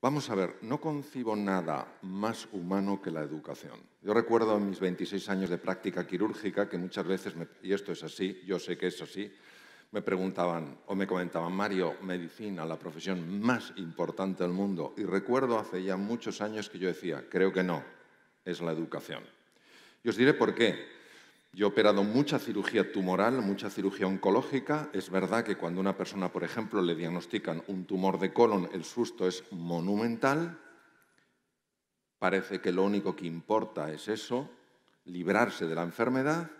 Vamos a ver, no concibo nada más humano que la educación. Yo recuerdo en mis 26 años de práctica quirúrgica que muchas veces, y esto es así, yo sé que es así, me preguntaban o me comentaban, Mario, medicina, la profesión más importante del mundo. Y recuerdo hace ya muchos años que yo decía, creo que no, es la educación. Y os diré por qué. Yo he operado mucha cirugía tumoral, mucha cirugía oncológica. Es verdad que cuando una persona, por ejemplo, le diagnostican un tumor de colon, el susto es monumental. Parece que lo único que importa es eso, librarse de la enfermedad.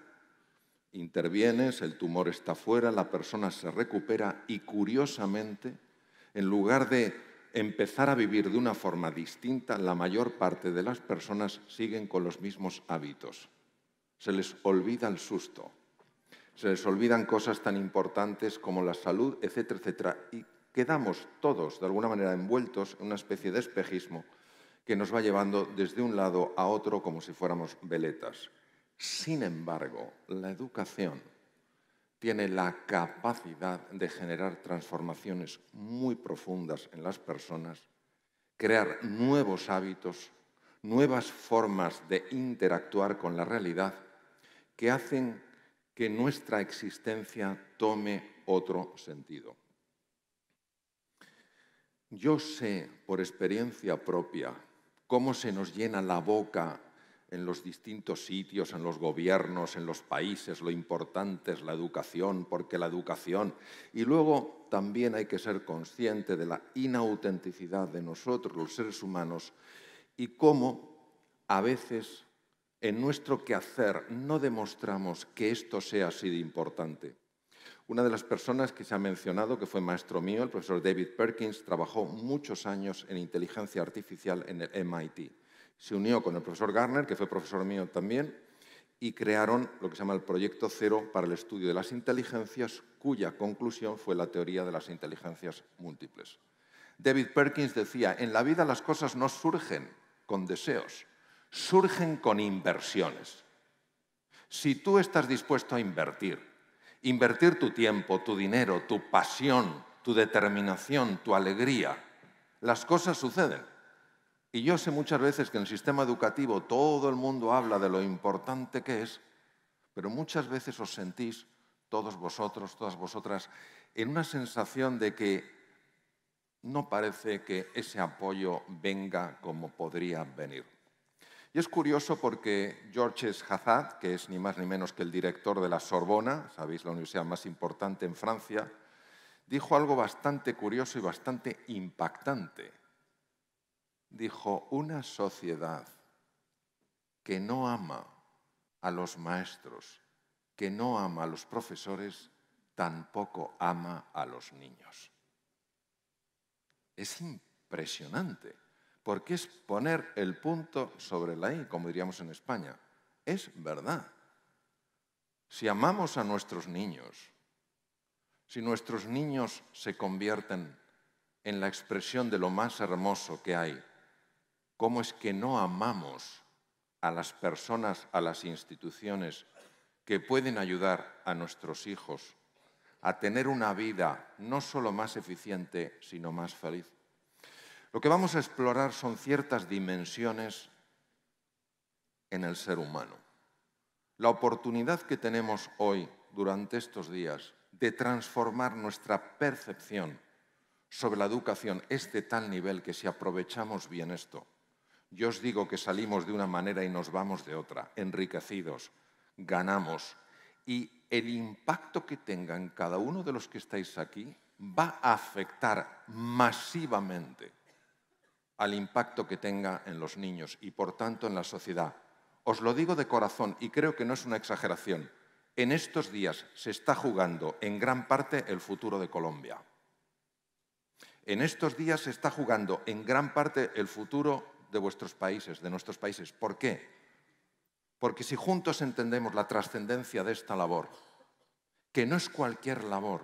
Intervienes, el tumor está fuera, la persona se recupera y curiosamente, en lugar de empezar a vivir de una forma distinta, la mayor parte de las personas siguen con los mismos hábitos se les olvida el susto, se les olvidan cosas tan importantes como la salud, etcétera, etcétera. Y quedamos todos, de alguna manera, envueltos en una especie de espejismo que nos va llevando desde un lado a otro como si fuéramos veletas. Sin embargo, la educación tiene la capacidad de generar transformaciones muy profundas en las personas, crear nuevos hábitos, nuevas formas de interactuar con la realidad que hacen que nuestra existencia tome otro sentido. Yo sé por experiencia propia cómo se nos llena la boca en los distintos sitios, en los gobiernos, en los países, lo importante es la educación, porque la educación... Y luego también hay que ser consciente de la inautenticidad de nosotros, los seres humanos, y cómo a veces en nuestro quehacer no demostramos que esto sea así de importante. Una de las personas que se ha mencionado, que fue maestro mío, el profesor David Perkins, trabajó muchos años en inteligencia artificial en el MIT. Se unió con el profesor Garner, que fue profesor mío también, y crearon lo que se llama el Proyecto Cero para el Estudio de las Inteligencias, cuya conclusión fue la teoría de las inteligencias múltiples. David Perkins decía, en la vida las cosas no surgen con deseos, surgen con inversiones. Si tú estás dispuesto a invertir, invertir tu tiempo, tu dinero, tu pasión, tu determinación, tu alegría, las cosas suceden. Y yo sé muchas veces que en el sistema educativo todo el mundo habla de lo importante que es, pero muchas veces os sentís, todos vosotros, todas vosotras, en una sensación de que no parece que ese apoyo venga como podría venir. Y es curioso porque Georges Hazad, que es ni más ni menos que el director de la Sorbona, sabéis, la universidad más importante en Francia, dijo algo bastante curioso y bastante impactante. Dijo, una sociedad que no ama a los maestros, que no ama a los profesores, tampoco ama a los niños. Es impresionante porque es poner el punto sobre la I, como diríamos en España. Es verdad. Si amamos a nuestros niños, si nuestros niños se convierten en la expresión de lo más hermoso que hay, ¿cómo es que no amamos a las personas, a las instituciones que pueden ayudar a nuestros hijos a tener una vida no solo más eficiente, sino más feliz? Lo que vamos a explorar son ciertas dimensiones en el ser humano. La oportunidad que tenemos hoy, durante estos días, de transformar nuestra percepción sobre la educación es de tal nivel que si aprovechamos bien esto, yo os digo que salimos de una manera y nos vamos de otra, enriquecidos, ganamos. Y el impacto que tenga en cada uno de los que estáis aquí va a afectar masivamente al impacto que tenga en los niños y, por tanto, en la sociedad. Os lo digo de corazón y creo que no es una exageración. En estos días se está jugando en gran parte el futuro de Colombia. En estos días se está jugando en gran parte el futuro de vuestros países, de nuestros países. ¿Por qué? Porque si juntos entendemos la trascendencia de esta labor, que no es cualquier labor,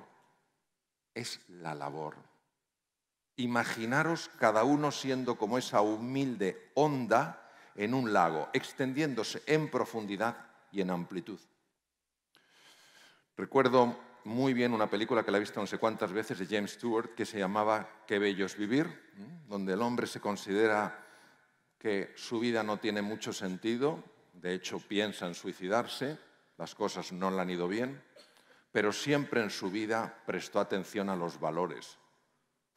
es la labor Imaginaros cada uno siendo como esa humilde onda en un lago, extendiéndose en profundidad y en amplitud. Recuerdo muy bien una película que la he visto no sé cuántas veces de James Stewart que se llamaba Qué bello es vivir, donde el hombre se considera que su vida no tiene mucho sentido, de hecho piensa en suicidarse, las cosas no le han ido bien, pero siempre en su vida prestó atención a los valores,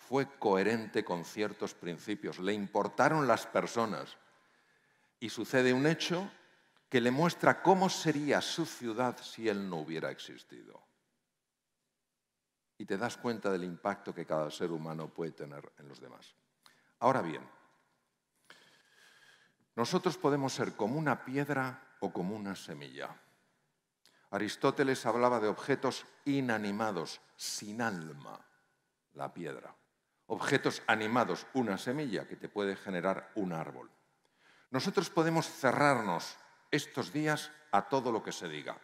fue coherente con ciertos principios, le importaron las personas. Y sucede un hecho que le muestra cómo sería su ciudad si él no hubiera existido. Y te das cuenta del impacto que cada ser humano puede tener en los demás. Ahora bien, nosotros podemos ser como una piedra o como una semilla. Aristóteles hablaba de objetos inanimados, sin alma, la piedra objetos animados una semilla que te puede generar un árbol. Nosotros podemos cerrarnos estos días a todo lo que se diga.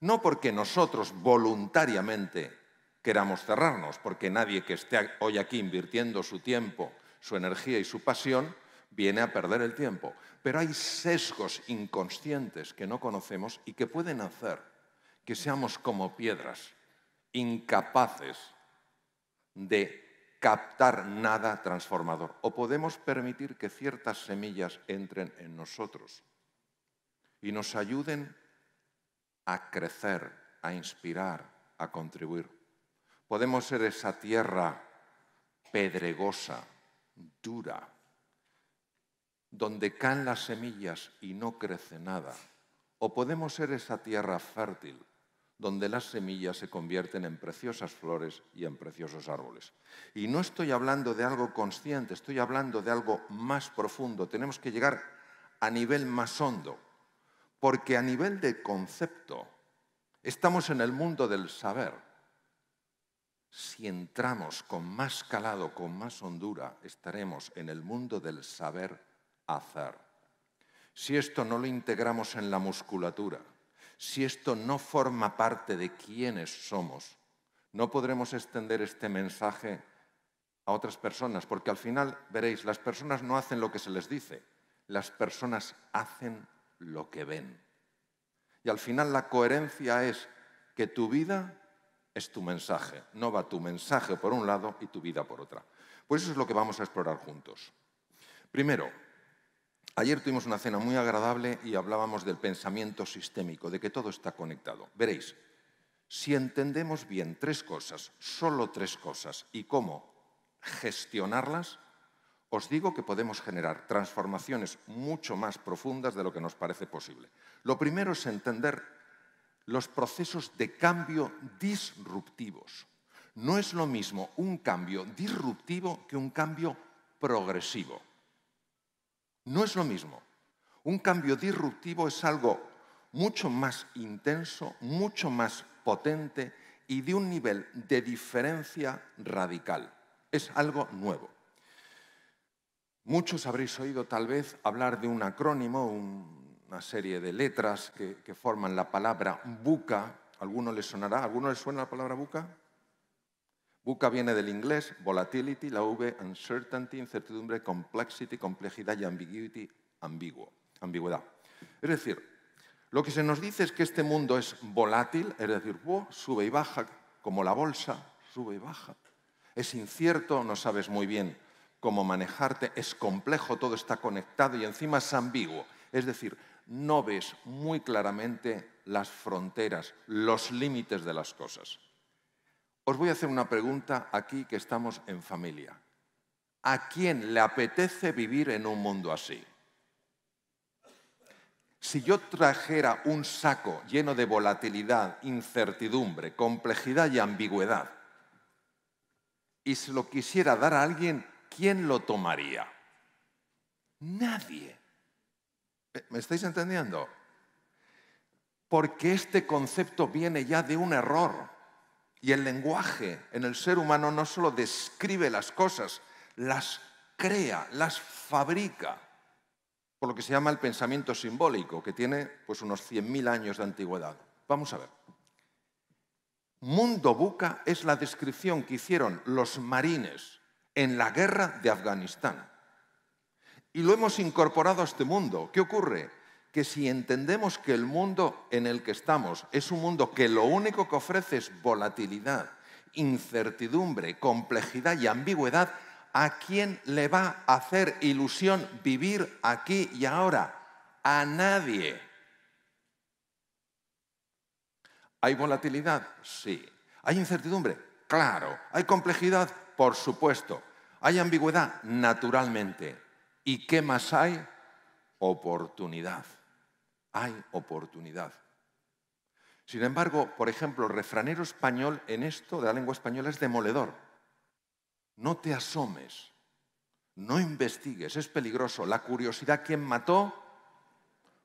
No porque nosotros voluntariamente queramos cerrarnos, porque nadie que esté hoy aquí invirtiendo su tiempo, su energía y su pasión viene a perder el tiempo. Pero hay sesgos inconscientes que no conocemos y que pueden hacer que seamos como piedras, incapaces de captar nada transformador o podemos permitir que ciertas semillas entren en nosotros y nos ayuden a crecer, a inspirar, a contribuir. Podemos ser esa tierra pedregosa, dura, donde caen las semillas y no crece nada. O podemos ser esa tierra fértil donde las semillas se convierten en preciosas flores y en preciosos árboles. Y no estoy hablando de algo consciente, estoy hablando de algo más profundo. Tenemos que llegar a nivel más hondo, porque a nivel de concepto estamos en el mundo del saber. Si entramos con más calado, con más hondura, estaremos en el mundo del saber hacer. Si esto no lo integramos en la musculatura, si esto no forma parte de quienes somos, no podremos extender este mensaje a otras personas, porque al final veréis, las personas no hacen lo que se les dice, las personas hacen lo que ven. Y al final la coherencia es que tu vida es tu mensaje, no va tu mensaje por un lado y tu vida por otra. Pues eso es lo que vamos a explorar juntos. Primero, Ayer tuvimos una cena muy agradable y hablábamos del pensamiento sistémico, de que todo está conectado. Veréis, si entendemos bien tres cosas, solo tres cosas, y cómo gestionarlas, os digo que podemos generar transformaciones mucho más profundas de lo que nos parece posible. Lo primero es entender los procesos de cambio disruptivos. No es lo mismo un cambio disruptivo que un cambio progresivo. No es lo mismo. Un cambio disruptivo es algo mucho más intenso, mucho más potente y de un nivel de diferencia radical. Es algo nuevo. Muchos habréis oído tal vez hablar de un acrónimo, una serie de letras que, forman la palabra buca. ¿Alguno le sonará? ¿Alguno les suena la palabra buca? Buca viene del inglés, volatility, la V, uncertainty, incertidumbre, complexity, complejidad y ambiguity, ambiguo, ambigüedad. Es decir, lo que se nos dice es que este mundo es volátil, es decir, sube y baja, como la bolsa, sube y baja. Es incierto, no sabes muy bien cómo manejarte, es complejo, todo está conectado y encima es ambiguo. Es decir, no ves muy claramente las fronteras, los límites de las cosas. Os voy a hacer una pregunta aquí que estamos en familia. ¿A quién le apetece vivir en un mundo así? Si yo trajera un saco lleno de volatilidad, incertidumbre, complejidad y ambigüedad, y se lo quisiera dar a alguien, ¿quién lo tomaría? Nadie. ¿Me estáis entendiendo? Porque este concepto viene ya de un error. Y el lenguaje en el ser humano no solo describe las cosas, las crea, las fabrica, por lo que se llama el pensamiento simbólico, que tiene pues, unos 100.000 años de antigüedad. Vamos a ver. Mundo Buca es la descripción que hicieron los marines en la guerra de Afganistán. Y lo hemos incorporado a este mundo. ¿Qué ocurre? que si entendemos que el mundo en el que estamos es un mundo que lo único que ofrece es volatilidad, incertidumbre, complejidad y ambigüedad, ¿a quién le va a hacer ilusión vivir aquí y ahora? A nadie. ¿Hay volatilidad? Sí. ¿Hay incertidumbre? Claro. ¿Hay complejidad? Por supuesto. ¿Hay ambigüedad? Naturalmente. ¿Y qué más hay? Oportunidad hay oportunidad. Sin embargo, por ejemplo, el refranero español en esto de la lengua española es demoledor. No te asomes, no investigues, es peligroso. La curiosidad, ¿quién mató?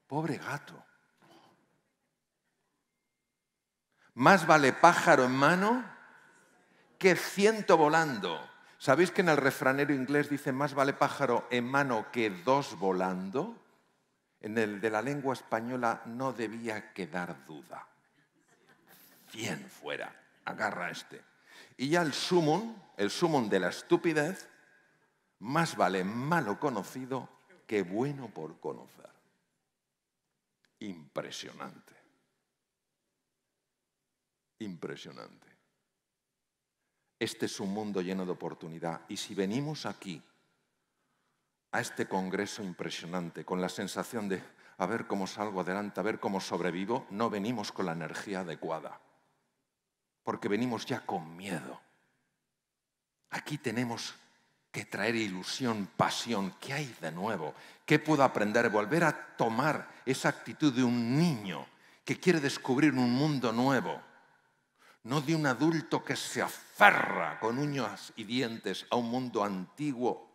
Pobre gato. Más vale pájaro en mano que ciento volando. ¿Sabéis que en el refranero inglés dice más vale pájaro en mano que dos volando? en el de la lengua española no debía quedar duda. Cien fuera, agarra este. Y ya el sumum, el sumum de la estupidez, más vale malo conocido que bueno por conocer. Impresionante. Impresionante. Este es un mundo lleno de oportunidad y si venimos aquí a este congreso impresionante con la sensación de a ver cómo salgo adelante, a ver cómo sobrevivo, no venimos con la energía adecuada, porque venimos ya con miedo. Aquí tenemos que traer ilusión, pasión, ¿qué hay de nuevo? ¿Qué puedo aprender? Volver a tomar esa actitud de un niño que quiere descubrir un mundo nuevo, no de un adulto que se aferra con uñas y dientes a un mundo antiguo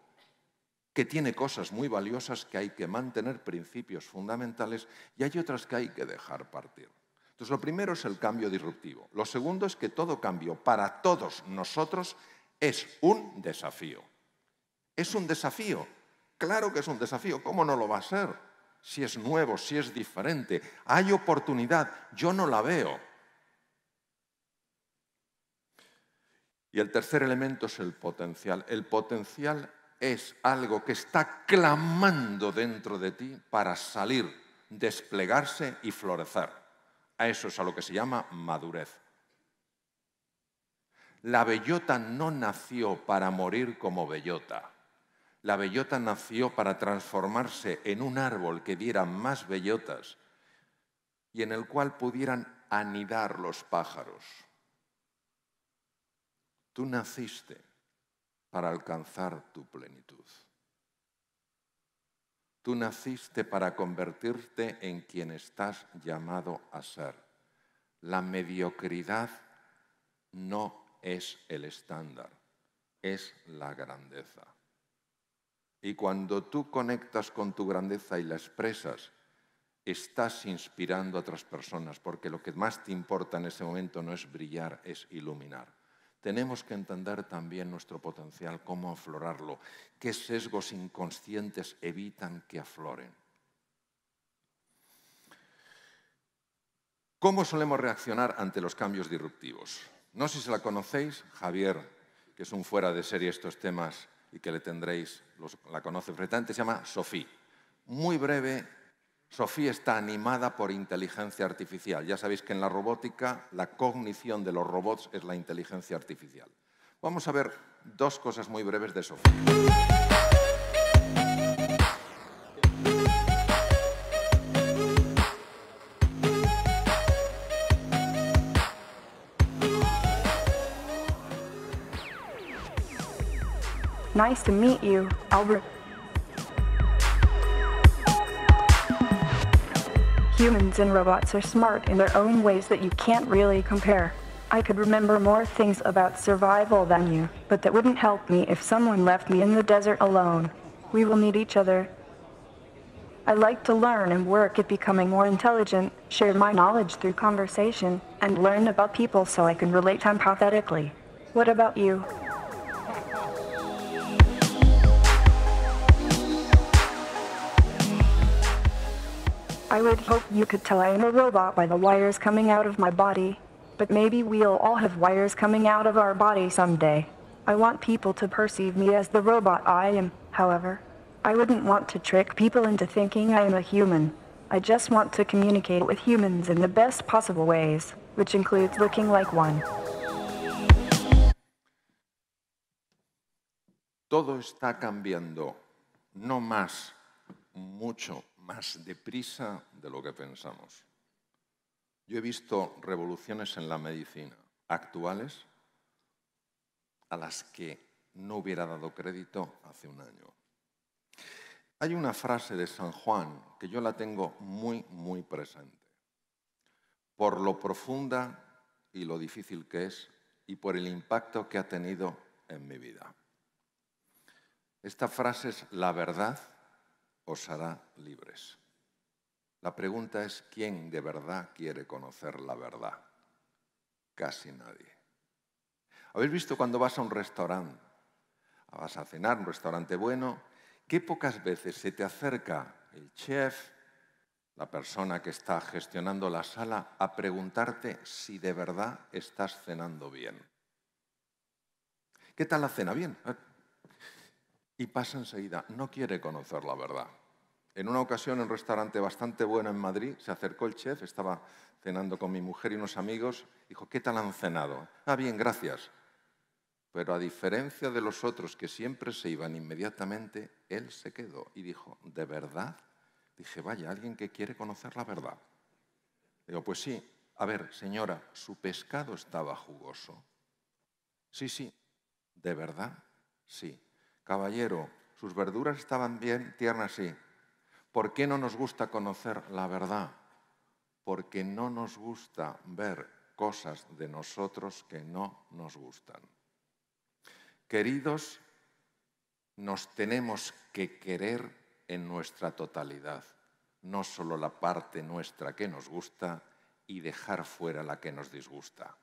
que tiene cosas muy valiosas que hay que mantener, principios fundamentales, y hay otras que hay que dejar partir. Entonces, lo primero es el cambio disruptivo. Lo segundo es que todo cambio para todos nosotros es un desafío. Es un desafío. Claro que es un desafío. ¿Cómo no lo va a ser? Si es nuevo, si es diferente. Hay oportunidad. Yo no la veo. Y el tercer elemento es el potencial. El potencial es algo que está clamando dentro de ti para salir, desplegarse y florecer. A eso es a lo que se llama madurez. La bellota no nació para morir como bellota. La bellota nació para transformarse en un árbol que diera más bellotas y en el cual pudieran anidar los pájaros. Tú naciste para alcanzar tu plenitud. Tú naciste para convertirte en quien estás llamado a ser. La mediocridad no es el estándar, es la grandeza. Y cuando tú conectas con tu grandeza y la expresas, estás inspirando a otras personas, porque lo que más te importa en ese momento no es brillar, es iluminar tenemos que entender también nuestro potencial, cómo aflorarlo, qué sesgos inconscientes evitan que afloren. ¿Cómo solemos reaccionar ante los cambios disruptivos? No sé si la conocéis, Javier, que es un fuera de serie estos temas y que le tendréis, la conoce frecuentemente, se llama Sofía. Muy breve Sofía está animada por inteligencia artificial. Ya sabéis que en la robótica la cognición de los robots es la inteligencia artificial. Vamos a ver dos cosas muy breves de Sofía. Nice to meet you, Albert. Humans and robots are smart in their own ways that you can't really compare. I could remember more things about survival than you, but that wouldn't help me if someone left me in the desert alone. We will need each other. I like to learn and work at becoming more intelligent, share my knowledge through conversation, and learn about people so I can relate empathetically. What about you? I would hope you could tell I am a robot by the wires coming out of my body. But maybe we'll all have wires coming out of our body someday. I want people to perceive me as the robot I am, however. I wouldn't want to trick people into thinking I am a human. I just want to communicate with humans in the best possible ways, which includes looking like one. Todo está cambiando, no más, mucho. más deprisa de lo que pensamos. Yo he visto revoluciones en la medicina actuales a las que no hubiera dado crédito hace un año. Hay una frase de San Juan que yo la tengo muy, muy presente. Por lo profunda y lo difícil que es y por el impacto que ha tenido en mi vida. Esta frase es la verdad os hará libres. La pregunta es quién de verdad quiere conocer la verdad. Casi nadie. ¿Habéis visto cuando vas a un restaurante? Ah, vas a cenar, un restaurante bueno, qué pocas veces se te acerca el chef, la persona que está gestionando la sala, a preguntarte si de verdad estás cenando bien. ¿Qué tal la cena? Bien y pasa enseguida. No quiere conocer la verdad. En una ocasión, en un restaurante bastante bueno en Madrid, se acercó el chef, estaba cenando con mi mujer y unos amigos, dijo, ¿qué tal han cenado? Ah, bien, gracias. Pero a diferencia de los otros que siempre se iban inmediatamente, él se quedó y dijo, ¿de verdad? Dije, vaya, alguien que quiere conocer la verdad. Digo, pues sí, a ver, señora, su pescado estaba jugoso. Sí, sí, ¿de verdad? Sí. Caballero, sus verduras estaban bien tiernas, sí. ¿Por qué no nos gusta conocer la verdad? Porque no nos gusta ver cosas de nosotros que no nos gustan. Queridos, nos tenemos que querer en nuestra totalidad, no solo la parte nuestra que nos gusta y dejar fuera la que nos disgusta.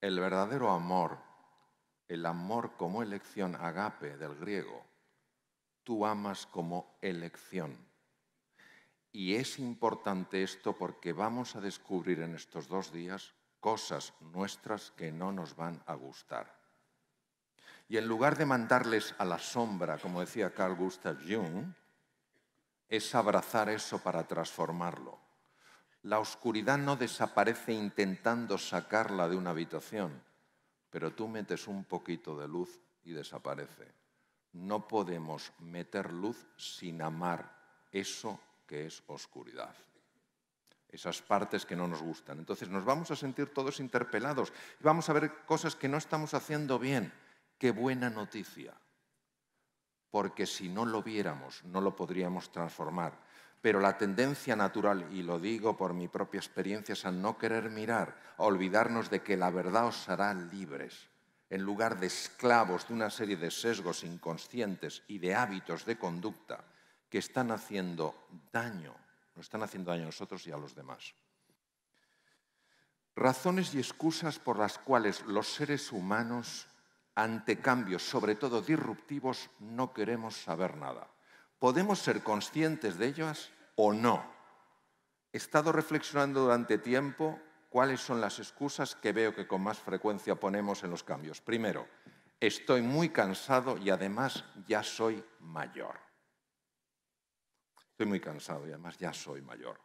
El verdadero amor el amor como elección, agape del griego, tú amas como elección. Y es importante esto porque vamos a descubrir en estos dos días cosas nuestras que no nos van a gustar. Y en lugar de mandarles a la sombra, como decía Carl Gustav Jung, es abrazar eso para transformarlo. La oscuridad no desaparece intentando sacarla de una habitación, pero tú metes un poquito de luz y desaparece. No podemos meter luz sin amar eso que es oscuridad. Esas partes que no nos gustan. Entonces nos vamos a sentir todos interpelados y vamos a ver cosas que no estamos haciendo bien. Qué buena noticia. Porque si no lo viéramos, no lo podríamos transformar. Pero la tendencia natural, y lo digo por mi propia experiencia, es a no querer mirar, a olvidarnos de que la verdad os hará libres, en lugar de esclavos de una serie de sesgos inconscientes y de hábitos de conducta que están haciendo daño, nos están haciendo daño a nosotros y a los demás. Razones y excusas por las cuales los seres humanos, ante cambios, sobre todo disruptivos, no queremos saber nada podemos ser conscientes de ellas o no. He estado reflexionando durante tiempo cuáles son las excusas que veo que con más frecuencia ponemos en los cambios. Primero, estoy muy cansado y además ya soy mayor. Estoy muy cansado y además ya soy mayor.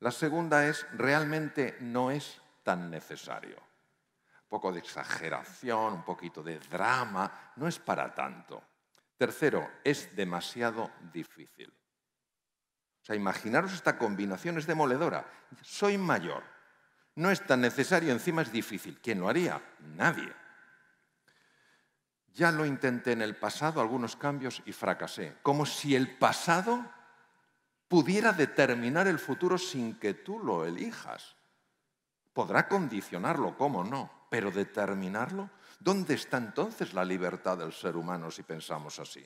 La segunda es, realmente no es tan necesario. Un poco de exageración, un poquito de drama, no es para tanto. Tercero, es demasiado difícil. O sea, imaginaros esta combinación es demoledora. Soy mayor, no es tan necesario, encima es difícil. ¿Quién lo haría? Nadie. Ya lo intenté en el pasado, algunos cambios, y fracasé. Como si el pasado pudiera determinar el futuro sin que tú lo elijas. Podrá condicionarlo, cómo no, pero determinarlo ¿Dónde está entonces la libertad del ser humano si pensamos así?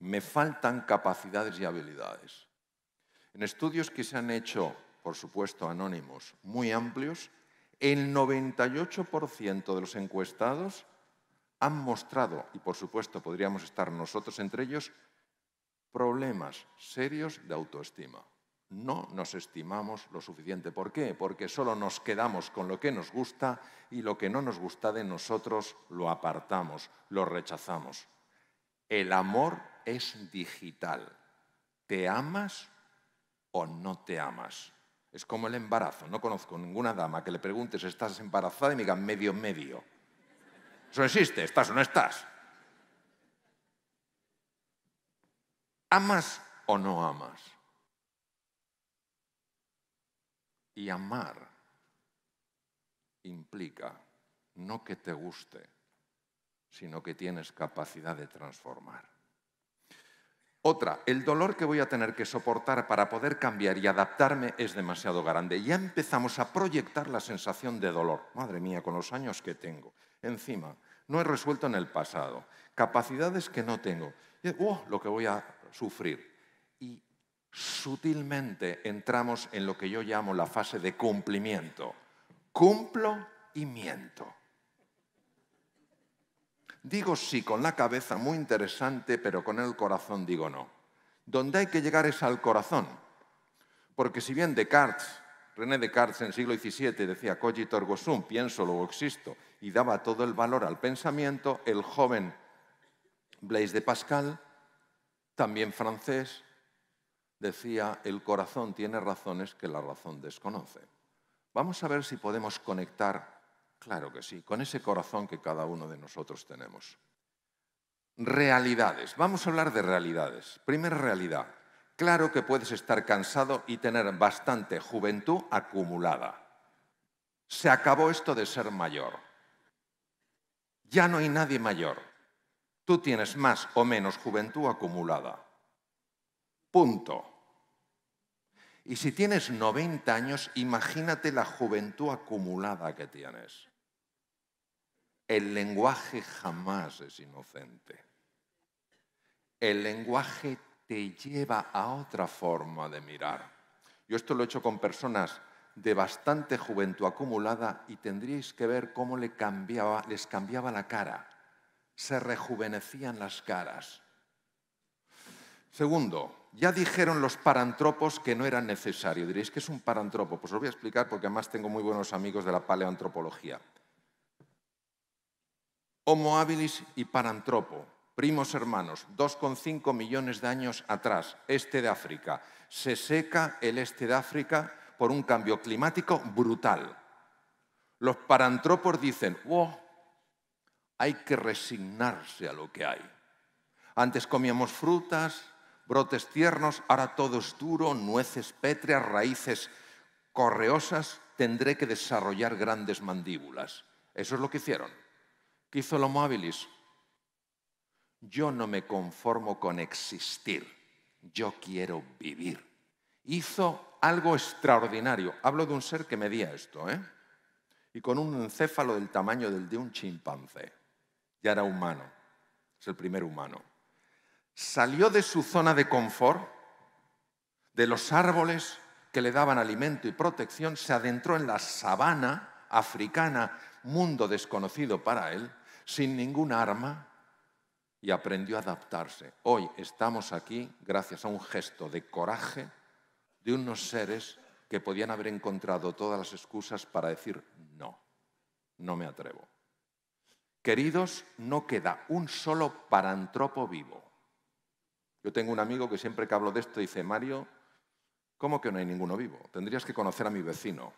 Me faltan capacidades y habilidades. En estudios que se han hecho, por supuesto, anónimos, muy amplios, el 98% de los encuestados han mostrado, y por supuesto podríamos estar nosotros entre ellos, problemas serios de autoestima no nos estimamos lo suficiente. ¿Por qué? Porque solo nos quedamos con lo que nos gusta y lo que no nos gusta de nosotros lo apartamos, lo rechazamos. El amor es digital. ¿Te amas o no te amas? Es como el embarazo. No conozco ninguna dama que le si ¿estás embarazada? Y me diga, medio, medio. Eso existe, ¿estás o no estás? ¿Amas o no amas? Y amar implica no que te guste, sino que tienes capacidad de transformar. Otra, el dolor que voy a tener que soportar para poder cambiar y adaptarme es demasiado grande. Ya empezamos a proyectar la sensación de dolor. Madre mía, con los años que tengo. Encima, no he resuelto en el pasado. Capacidades que no tengo. Oh, lo que voy a sufrir sutilmente entramos en lo que yo llamo la fase de cumplimiento. Cumplo y miento. Digo sí con la cabeza, muy interesante, pero con el corazón digo no. Donde hay que llegar es al corazón. Porque si bien Descartes, René Descartes en el siglo XVII decía «cogito ergo sum, pienso, luego existo, y daba todo el valor al pensamiento, el joven Blaise de Pascal, también francés, decía, el corazón tiene razones que la razón desconoce. Vamos a ver si podemos conectar, claro que sí, con ese corazón que cada uno de nosotros tenemos. Realidades. Vamos a hablar de realidades. Primera realidad. Claro que puedes estar cansado y tener bastante juventud acumulada. Se acabó esto de ser mayor. Ya no hay nadie mayor. Tú tienes más o menos juventud acumulada. Punto. Y si tienes 90 años, imagínate la juventud acumulada que tienes. El lenguaje jamás es inocente. El lenguaje te lleva a otra forma de mirar. Yo esto lo he hecho con personas de bastante juventud acumulada y tendríais que ver cómo les cambiaba la cara. Se rejuvenecían las caras. Segundo, ya dijeron los parantropos que no era necesario. Diréis, que es un parantropo? Pues os voy a explicar porque además tengo muy buenos amigos de la paleoantropología. Homo habilis y parantropo, primos hermanos, 2,5 millones de años atrás, este de África. Se seca el este de África por un cambio climático brutal. Los parantropos dicen, oh, hay que resignarse a lo que hay. Antes comíamos frutas, brotes tiernos, ahora todo es duro, nueces pétreas, raíces correosas, tendré que desarrollar grandes mandíbulas. Eso es lo que hicieron. ¿Qué hizo el Homo Yo no me conformo con existir, yo quiero vivir. Hizo algo extraordinario. Hablo de un ser que medía esto, ¿eh? Y con un encéfalo del tamaño del de un chimpancé. Ya era humano, es el primer humano salió de su zona de confort, de los árboles que le daban alimento y protección, se adentró en la sabana africana, mundo desconocido para él, sin ningún arma y aprendió a adaptarse. Hoy estamos aquí gracias a un gesto de coraje de unos seres que podían haber encontrado todas las excusas para decir no, no me atrevo. Queridos, no queda un solo parantropo vivo yo tengo un amigo que siempre que hablo de esto dice, Mario, ¿cómo que no hay ninguno vivo? Tendrías que conocer a mi vecino.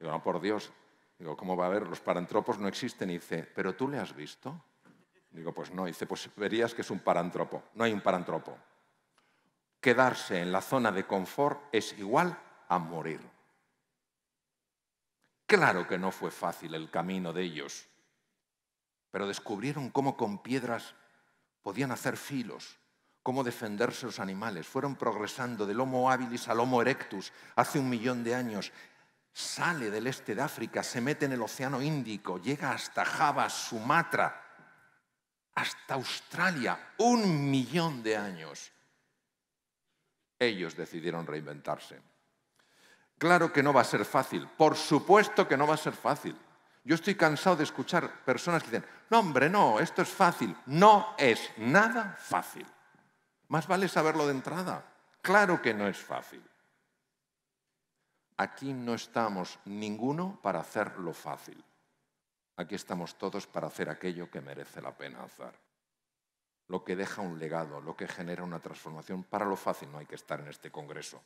Digo, no, por Dios. Digo, ¿cómo va a haber? Los parantropos no existen. Y dice, ¿pero tú le has visto? Digo, pues no. Y dice, pues verías que es un parantropo. No hay un parantropo. Quedarse en la zona de confort es igual a morir. Claro que no fue fácil el camino de ellos, pero descubrieron cómo con piedras podían hacer filos, cómo defenderse los animales. Fueron progresando del Homo habilis al Homo erectus hace un millón de años. Sale del este de África, se mete en el Océano Índico, llega hasta Java, Sumatra, hasta Australia, un millón de años. Ellos decidieron reinventarse. Claro que no va a ser fácil, por supuesto que no va a ser fácil. Yo estoy cansado de escuchar personas que dicen, no hombre, no, esto es fácil. No es nada fácil. Más vale saberlo de entrada. Claro que no es fácil. Aquí no estamos ninguno para hacer lo fácil. Aquí estamos todos para hacer aquello que merece la pena hacer. Lo que deja un legado, lo que genera una transformación. Para lo fácil no hay que estar en este Congreso.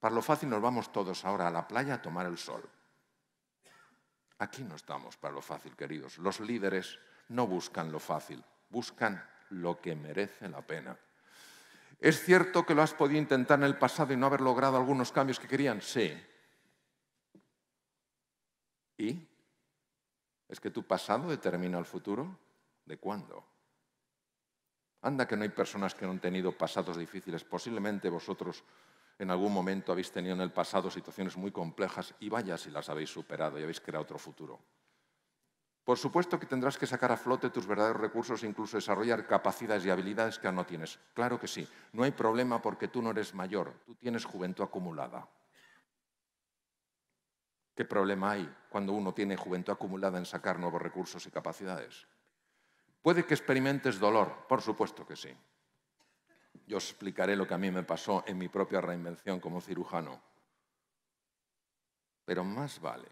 Para lo fácil nos vamos todos ahora a la playa a tomar el sol. Aquí no estamos para lo fácil, queridos. Los líderes no buscan lo fácil, buscan lo que merece la pena. ¿Es cierto que lo has podido intentar en el pasado y no haber logrado algunos cambios que querían? Sí. ¿Y? ¿Es que tu pasado determina el futuro? ¿De cuándo? Anda que no hay personas que no han tenido pasados difíciles. Posiblemente vosotros en algún momento habéis tenido en el pasado situaciones muy complejas y vaya si las habéis superado y habéis creado otro futuro. Por supuesto que tendrás que sacar a flote tus verdaderos recursos e incluso desarrollar capacidades y habilidades que aún no tienes. Claro que sí, no hay problema porque tú no eres mayor, tú tienes juventud acumulada. ¿Qué problema hay cuando uno tiene juventud acumulada en sacar nuevos recursos y capacidades? Puede que experimentes dolor, por supuesto que sí. Yo os explicaré lo que a mí me pasó en mi propia reinvención como cirujano. Pero más vale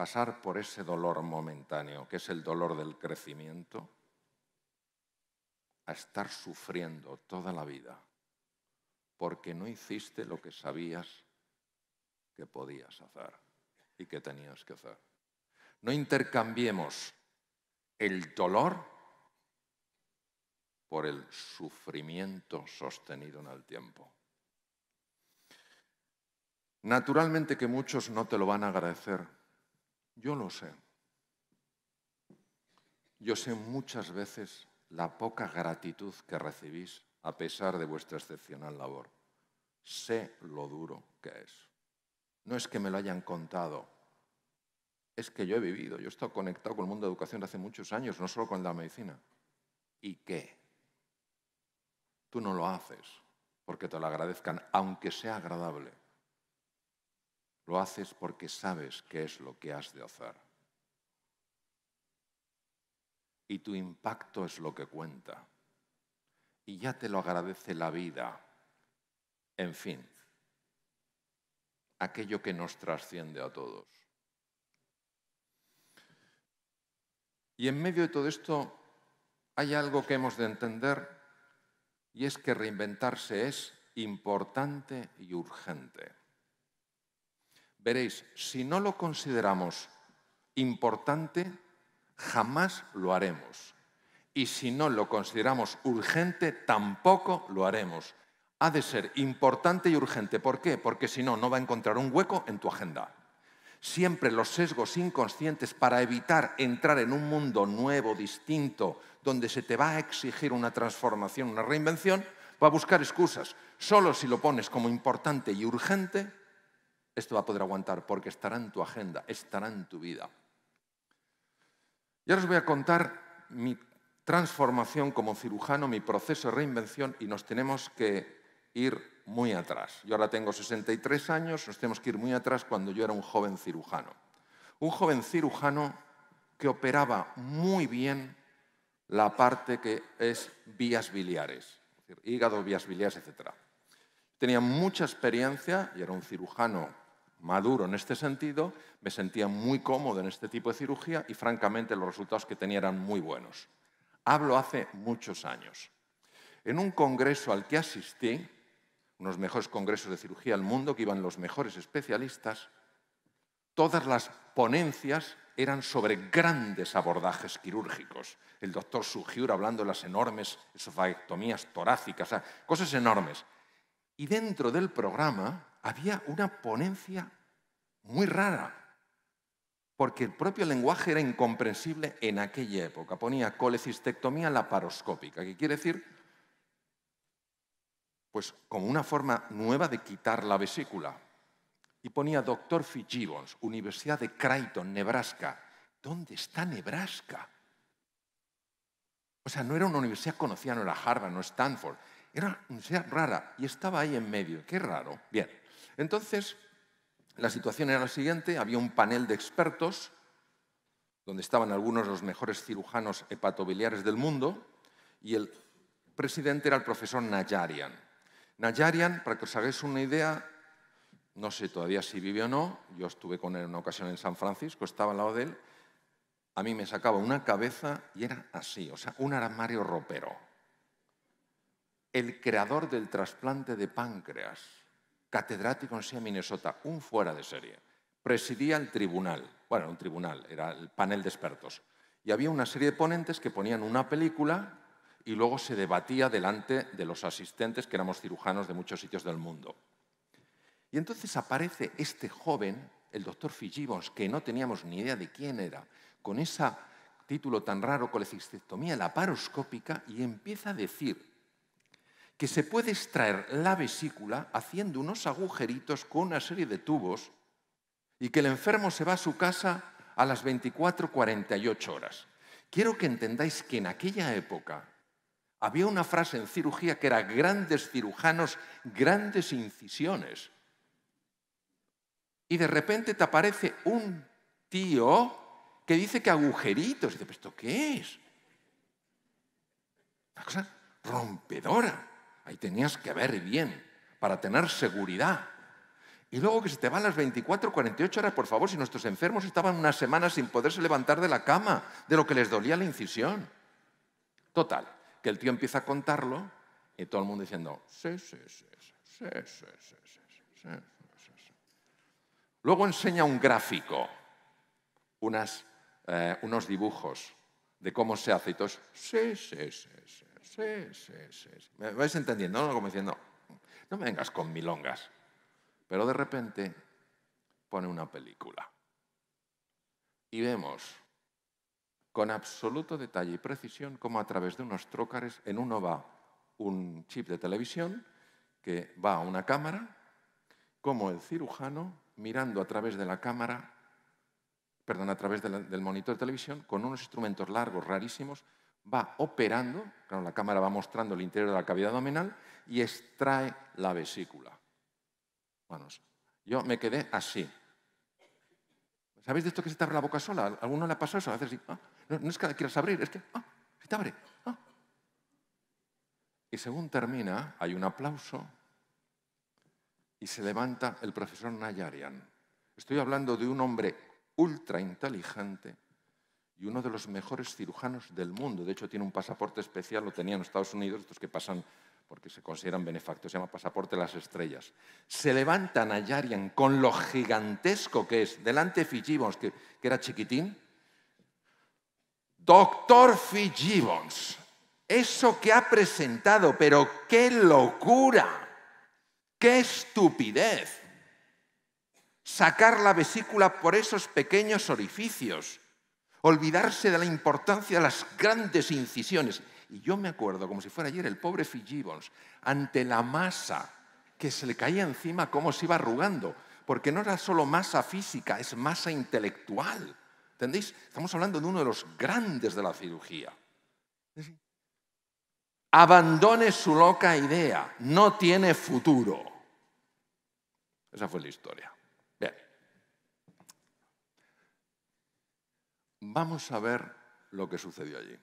pasar por ese dolor momentáneo, que es el dolor del crecimiento, a estar sufriendo toda la vida, porque no hiciste lo que sabías que podías hacer y que tenías que hacer. No intercambiemos el dolor por el sufrimiento sostenido en el tiempo. Naturalmente que muchos no te lo van a agradecer yo lo sé. Yo sé muchas veces la poca gratitud que recibís a pesar de vuestra excepcional labor. Sé lo duro que es. No es que me lo hayan contado, es que yo he vivido, yo he estado conectado con el mundo de educación desde hace muchos años, no solo con la medicina. ¿Y qué? Tú no lo haces porque te lo agradezcan, aunque sea agradable. Lo haces porque sabes qué es lo que has de hacer. Y tu impacto es lo que cuenta. Y ya te lo agradece la vida. En fin, aquello que nos trasciende a todos. Y en medio de todo esto hay algo que hemos de entender y es que reinventarse es importante y urgente. Veréis, si no lo consideramos importante, jamás lo haremos. Y si no lo consideramos urgente, tampoco lo haremos. Ha de ser importante y urgente. ¿Por qué? Porque si no, no va a encontrar un hueco en tu agenda. Siempre los sesgos inconscientes para evitar entrar en un mundo nuevo, distinto, donde se te va a exigir una transformación, una reinvención, va a buscar excusas. Solo si lo pones como importante y urgente, esto va a poder aguantar porque estará en tu agenda, estará en tu vida. Y ahora os voy a contar mi transformación como cirujano, mi proceso de reinvención y nos tenemos que ir muy atrás. Yo ahora tengo 63 años, nos tenemos que ir muy atrás cuando yo era un joven cirujano. Un joven cirujano que operaba muy bien la parte que es vías biliares, decir, hígado, vías biliares, etc. Tenía mucha experiencia y era un cirujano maduro en este sentido, me sentía muy cómodo en este tipo de cirugía y francamente los resultados que tenía eran muy buenos. Hablo hace muchos años. En un congreso al que asistí, unos mejores congresos de cirugía del mundo, que iban los mejores especialistas, todas las ponencias eran sobre grandes abordajes quirúrgicos. El doctor Sugiura hablando de las enormes esofagotomías torácicas, cosas enormes. Y dentro del programa había una ponencia muy rara, porque el propio lenguaje era incomprensible en aquella época. Ponía colecistectomía laparoscópica, que quiere decir, pues como una forma nueva de quitar la vesícula. Y ponía doctor Fitzgibbons, Universidad de Creighton, Nebraska. ¿Dónde está Nebraska? O sea, no era una universidad conocida, no era Harvard, no Stanford. Era una universidad rara y estaba ahí en medio. Qué raro. Bien. Entonces, la situación era la siguiente, había un panel de expertos, donde estaban algunos de los mejores cirujanos hepatobiliares del mundo, y el presidente era el profesor Najarian. Najarian, para que os hagáis una idea, no sé todavía si vive o no, yo estuve con él en una ocasión en San Francisco, estaba al lado de él, a mí me sacaba una cabeza y era así, o sea, un armario ropero. El creador del trasplante de páncreas catedrático en sea Minnesota, un fuera de serie. Presidía el tribunal, bueno, un tribunal, era el panel de expertos. Y había una serie de ponentes que ponían una película y luego se debatía delante de los asistentes, que éramos cirujanos de muchos sitios del mundo. Y entonces aparece este joven, el doctor Fijibons, que no teníamos ni idea de quién era, con ese título tan raro, colecistectomía laparoscópica, y empieza a decir que se puede extraer la vesícula haciendo unos agujeritos con una serie de tubos y que el enfermo se va a su casa a las 24-48 horas. Quiero que entendáis que en aquella época había una frase en cirugía que era grandes cirujanos, grandes incisiones. Y de repente te aparece un tío que dice que agujeritos. dice, esto qué es? Una cosa rompedora. Ahí tenías que ver bien para tener seguridad. Y luego que se te van las 24, 48 horas, por favor, si nuestros enfermos estaban una semana sin poderse levantar de la cama, de lo que les dolía la incisión. Total, que el tío empieza a contarlo y todo el mundo diciendo, sí, sí, sí, sí, sí, sí, sí, sí, Luego enseña un gráfico, unos dibujos de cómo se hace y todos, sí, sí, sí, sí. Sí, sí, sí. ¿Me vais entendiendo? No, como diciendo, no me vengas con milongas. Pero de repente pone una película. Y vemos con absoluto detalle y precisión cómo a través de unos trócares en uno va un chip de televisión que va a una cámara, como el cirujano mirando a través de la cámara, perdón, a través del monitor de televisión con unos instrumentos largos, rarísimos, va operando, claro, la cámara va mostrando el interior de la cavidad abdominal y extrae la vesícula. Bueno, yo me quedé así. ¿Sabéis de esto que se te abre la boca sola? ¿Alguno le ha pasado eso? Ah, no, es que quieras abrir, es que ah, se te abre. Ah. Y según termina, hay un aplauso y se levanta el profesor Nayarian. Estoy hablando de un hombre ultra inteligente y uno de los mejores cirujanos del mundo. De hecho, tiene un pasaporte especial, lo tenía en Estados Unidos, estos que pasan porque se consideran benefactos, se llama pasaporte las estrellas. Se levantan a Yarian con lo gigantesco que es, delante de que, que era chiquitín. Doctor Fijivons, eso que ha presentado, pero qué locura, qué estupidez. Sacar la vesícula por esos pequeños orificios olvidarse de la importancia de las grandes incisiones. Y yo me acuerdo, como si fuera ayer, el pobre fijibons ante la masa que se le caía encima, cómo se iba arrugando, porque no era solo masa física, es masa intelectual. ¿Entendéis? Estamos hablando de uno de los grandes de la cirugía. Abandone su loca idea, no tiene futuro. Esa fue la historia. Vamos a ver lo que sucedió allí.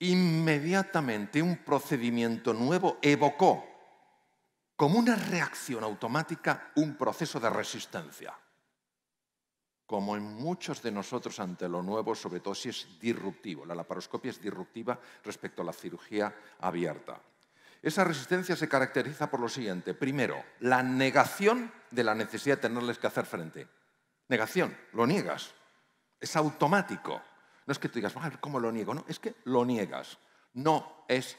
Inmediatamente un procedimiento nuevo evocó como una reacción automática un proceso de resistencia. Como en muchos de nosotros ante lo nuevo, sobre todo si es disruptivo. La laparoscopia es disruptiva respecto a la cirugía abierta. Esa resistencia se caracteriza por lo siguiente. Primero, la negación de la necesidad de tenerles que hacer frente. Negación, lo niegas. Es automático. No es que tú digas, a ¿cómo lo niego? No, es que lo niegas. No es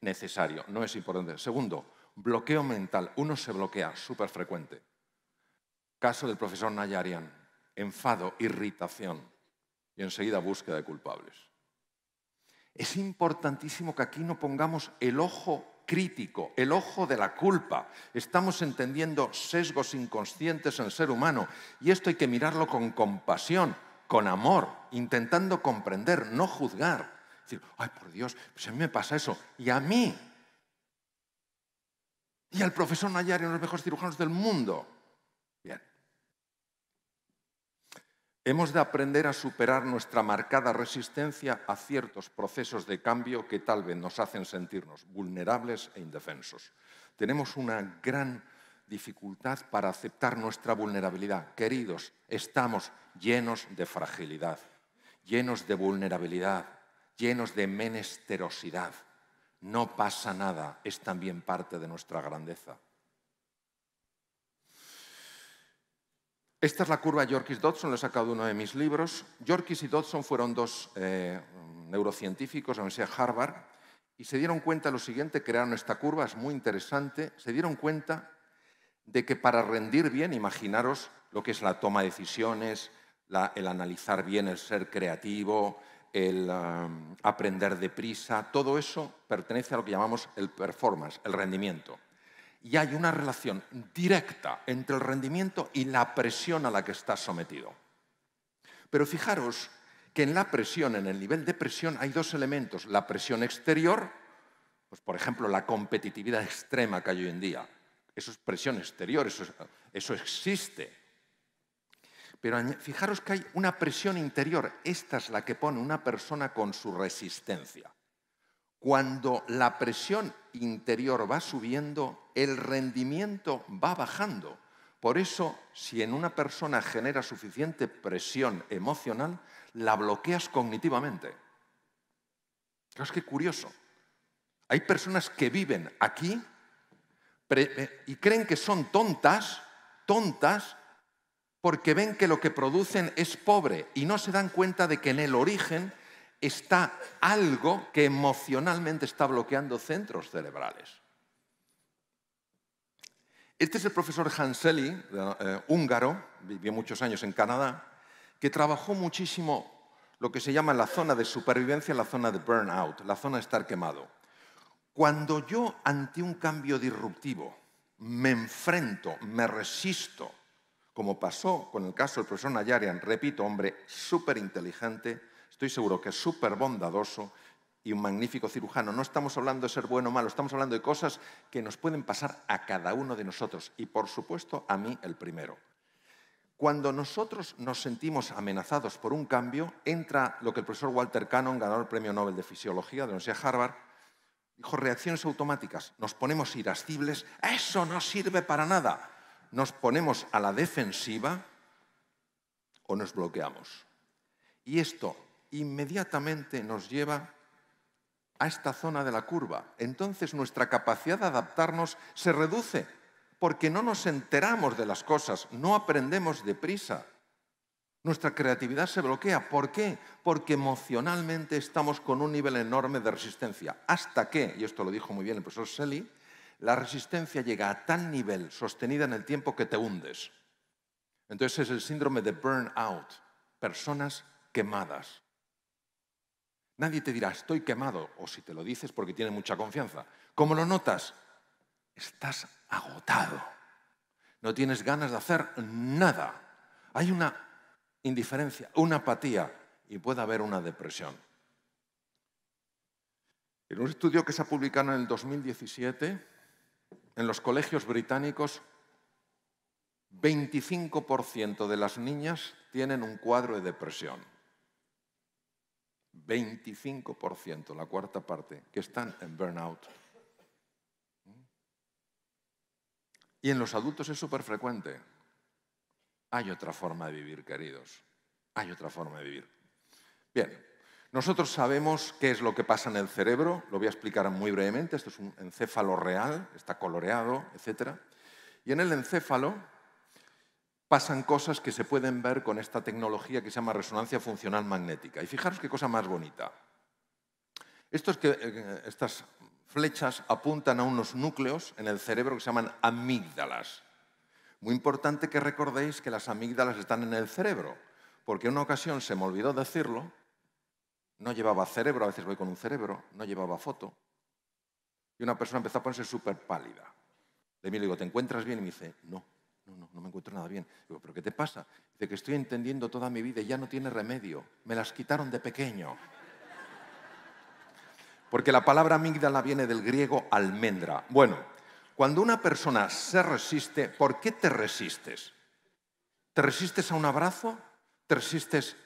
necesario, no es importante. Segundo, bloqueo mental. Uno se bloquea, súper frecuente. Caso del profesor Nayarian. Enfado, irritación y enseguida búsqueda de culpables. Es importantísimo que aquí no pongamos el ojo crítico, el ojo de la culpa. Estamos entendiendo sesgos inconscientes en el ser humano y esto hay que mirarlo con compasión, con amor, intentando comprender, no juzgar. Decir, ay, por Dios, pues a mí me pasa eso. Y a mí. Y al profesor Nayar uno de los mejores cirujanos del mundo. Hemos de aprender a superar nuestra marcada resistencia a ciertos procesos de cambio que tal vez nos hacen sentirnos vulnerables e indefensos. Tenemos una gran dificultad para aceptar nuestra vulnerabilidad. Queridos, estamos llenos de fragilidad, llenos de vulnerabilidad, llenos de menesterosidad. No pasa nada, es también parte de nuestra grandeza. Esta es la curva Yorkis-Dodson, lo he sacado de uno de mis libros. Yorkis y Dodson fueron dos eh, neurocientíficos de la Universidad de Harvard y se dieron cuenta de lo siguiente, crearon esta curva, es muy interesante, se dieron cuenta de que para rendir bien, imaginaros lo que es la toma de decisiones, el analizar bien, el ser creativo, el eh, aprender deprisa, todo eso pertenece a lo que llamamos el performance, el rendimiento y hay una relación directa entre el rendimiento y la presión a la que está sometido. Pero fijaros que en la presión, en el nivel de presión, hay dos elementos. La presión exterior, pues por ejemplo la competitividad extrema que hay hoy en día. Eso es presión exterior, eso, eso existe. Pero fijaros que hay una presión interior. Esta es la que pone una persona con su resistencia. Cuando la presión interior va subiendo, el rendimiento va bajando. Por eso, si en una persona genera suficiente presión emocional, la bloqueas cognitivamente. Es que curioso. Hay personas que viven aquí eh, y creen que son tontas, tontas, porque ven que lo que producen es pobre y no se dan cuenta de que en el origen está algo que emocionalmente está bloqueando centros cerebrales. Este es el profesor Hanseli, eh, eh, húngaro, vivió muchos años en Canadá, que trabajó muchísimo lo que se llama la zona de supervivencia, la zona de burnout, la zona de estar quemado. Cuando yo ante un cambio disruptivo me enfrento, me resisto, como pasó con el caso del profesor Nayarian, repito, hombre súper inteligente, Estoy seguro que es súper bondadoso y un magnífico cirujano. No estamos hablando de ser bueno o malo, estamos hablando de cosas que nos pueden pasar a cada uno de nosotros y por supuesto a mí el primero. Cuando nosotros nos sentimos amenazados por un cambio, entra lo que el profesor Walter Cannon, ganador del Premio Nobel de Fisiología de la Universidad de Harvard, dijo reacciones automáticas. Nos ponemos irascibles, eso no sirve para nada. Nos ponemos a la defensiva o nos bloqueamos. Y esto inmediatamente nos lleva a esta zona de la curva. Entonces nuestra capacidad de adaptarnos se reduce porque no nos enteramos de las cosas, no aprendemos deprisa. Nuestra creatividad se bloquea. ¿Por qué? Porque emocionalmente estamos con un nivel enorme de resistencia. Hasta que, y esto lo dijo muy bien el profesor Selly, la resistencia llega a tal nivel sostenida en el tiempo que te hundes. Entonces es el síndrome de burnout, personas quemadas. Nadie te dirá, estoy quemado, o si te lo dices porque tiene mucha confianza. ¿Cómo lo notas? Estás agotado. No tienes ganas de hacer nada. Hay una indiferencia, una apatía y puede haber una depresión. En un estudio que se ha publicado en el 2017, en los colegios británicos, 25% de las niñas tienen un cuadro de depresión. 25%, la cuarta parte, que están en burnout. Y en los adultos es súper frecuente. Hay otra forma de vivir, queridos. Hay otra forma de vivir. Bien, nosotros sabemos qué es lo que pasa en el cerebro, lo voy a explicar muy brevemente, esto es un encéfalo real, está coloreado, etcétera. Y en el encéfalo pasan cosas que se pueden ver con esta tecnología que se llama resonancia funcional magnética. Y fijaros qué cosa más bonita. Eh, estas flechas apuntan a unos núcleos en el cerebro que se llaman amígdalas. Muy importante que recordéis que las amígdalas están en el cerebro, porque en una ocasión se me olvidó decirlo, no llevaba cerebro, a veces voy con un cerebro, no llevaba foto, y una persona empezó a ponerse súper pálida. Le digo, ¿te encuentras bien? Y me dice, no no, no, no me encuentro nada bien. Digo, ¿pero qué te pasa? Dice que estoy entendiendo toda mi vida y ya no tiene remedio. Me las quitaron de pequeño. Porque la palabra amígdala viene del griego almendra. Bueno, cuando una persona se resiste, ¿por qué te resistes? ¿Te resistes a un abrazo? ¿Te resistes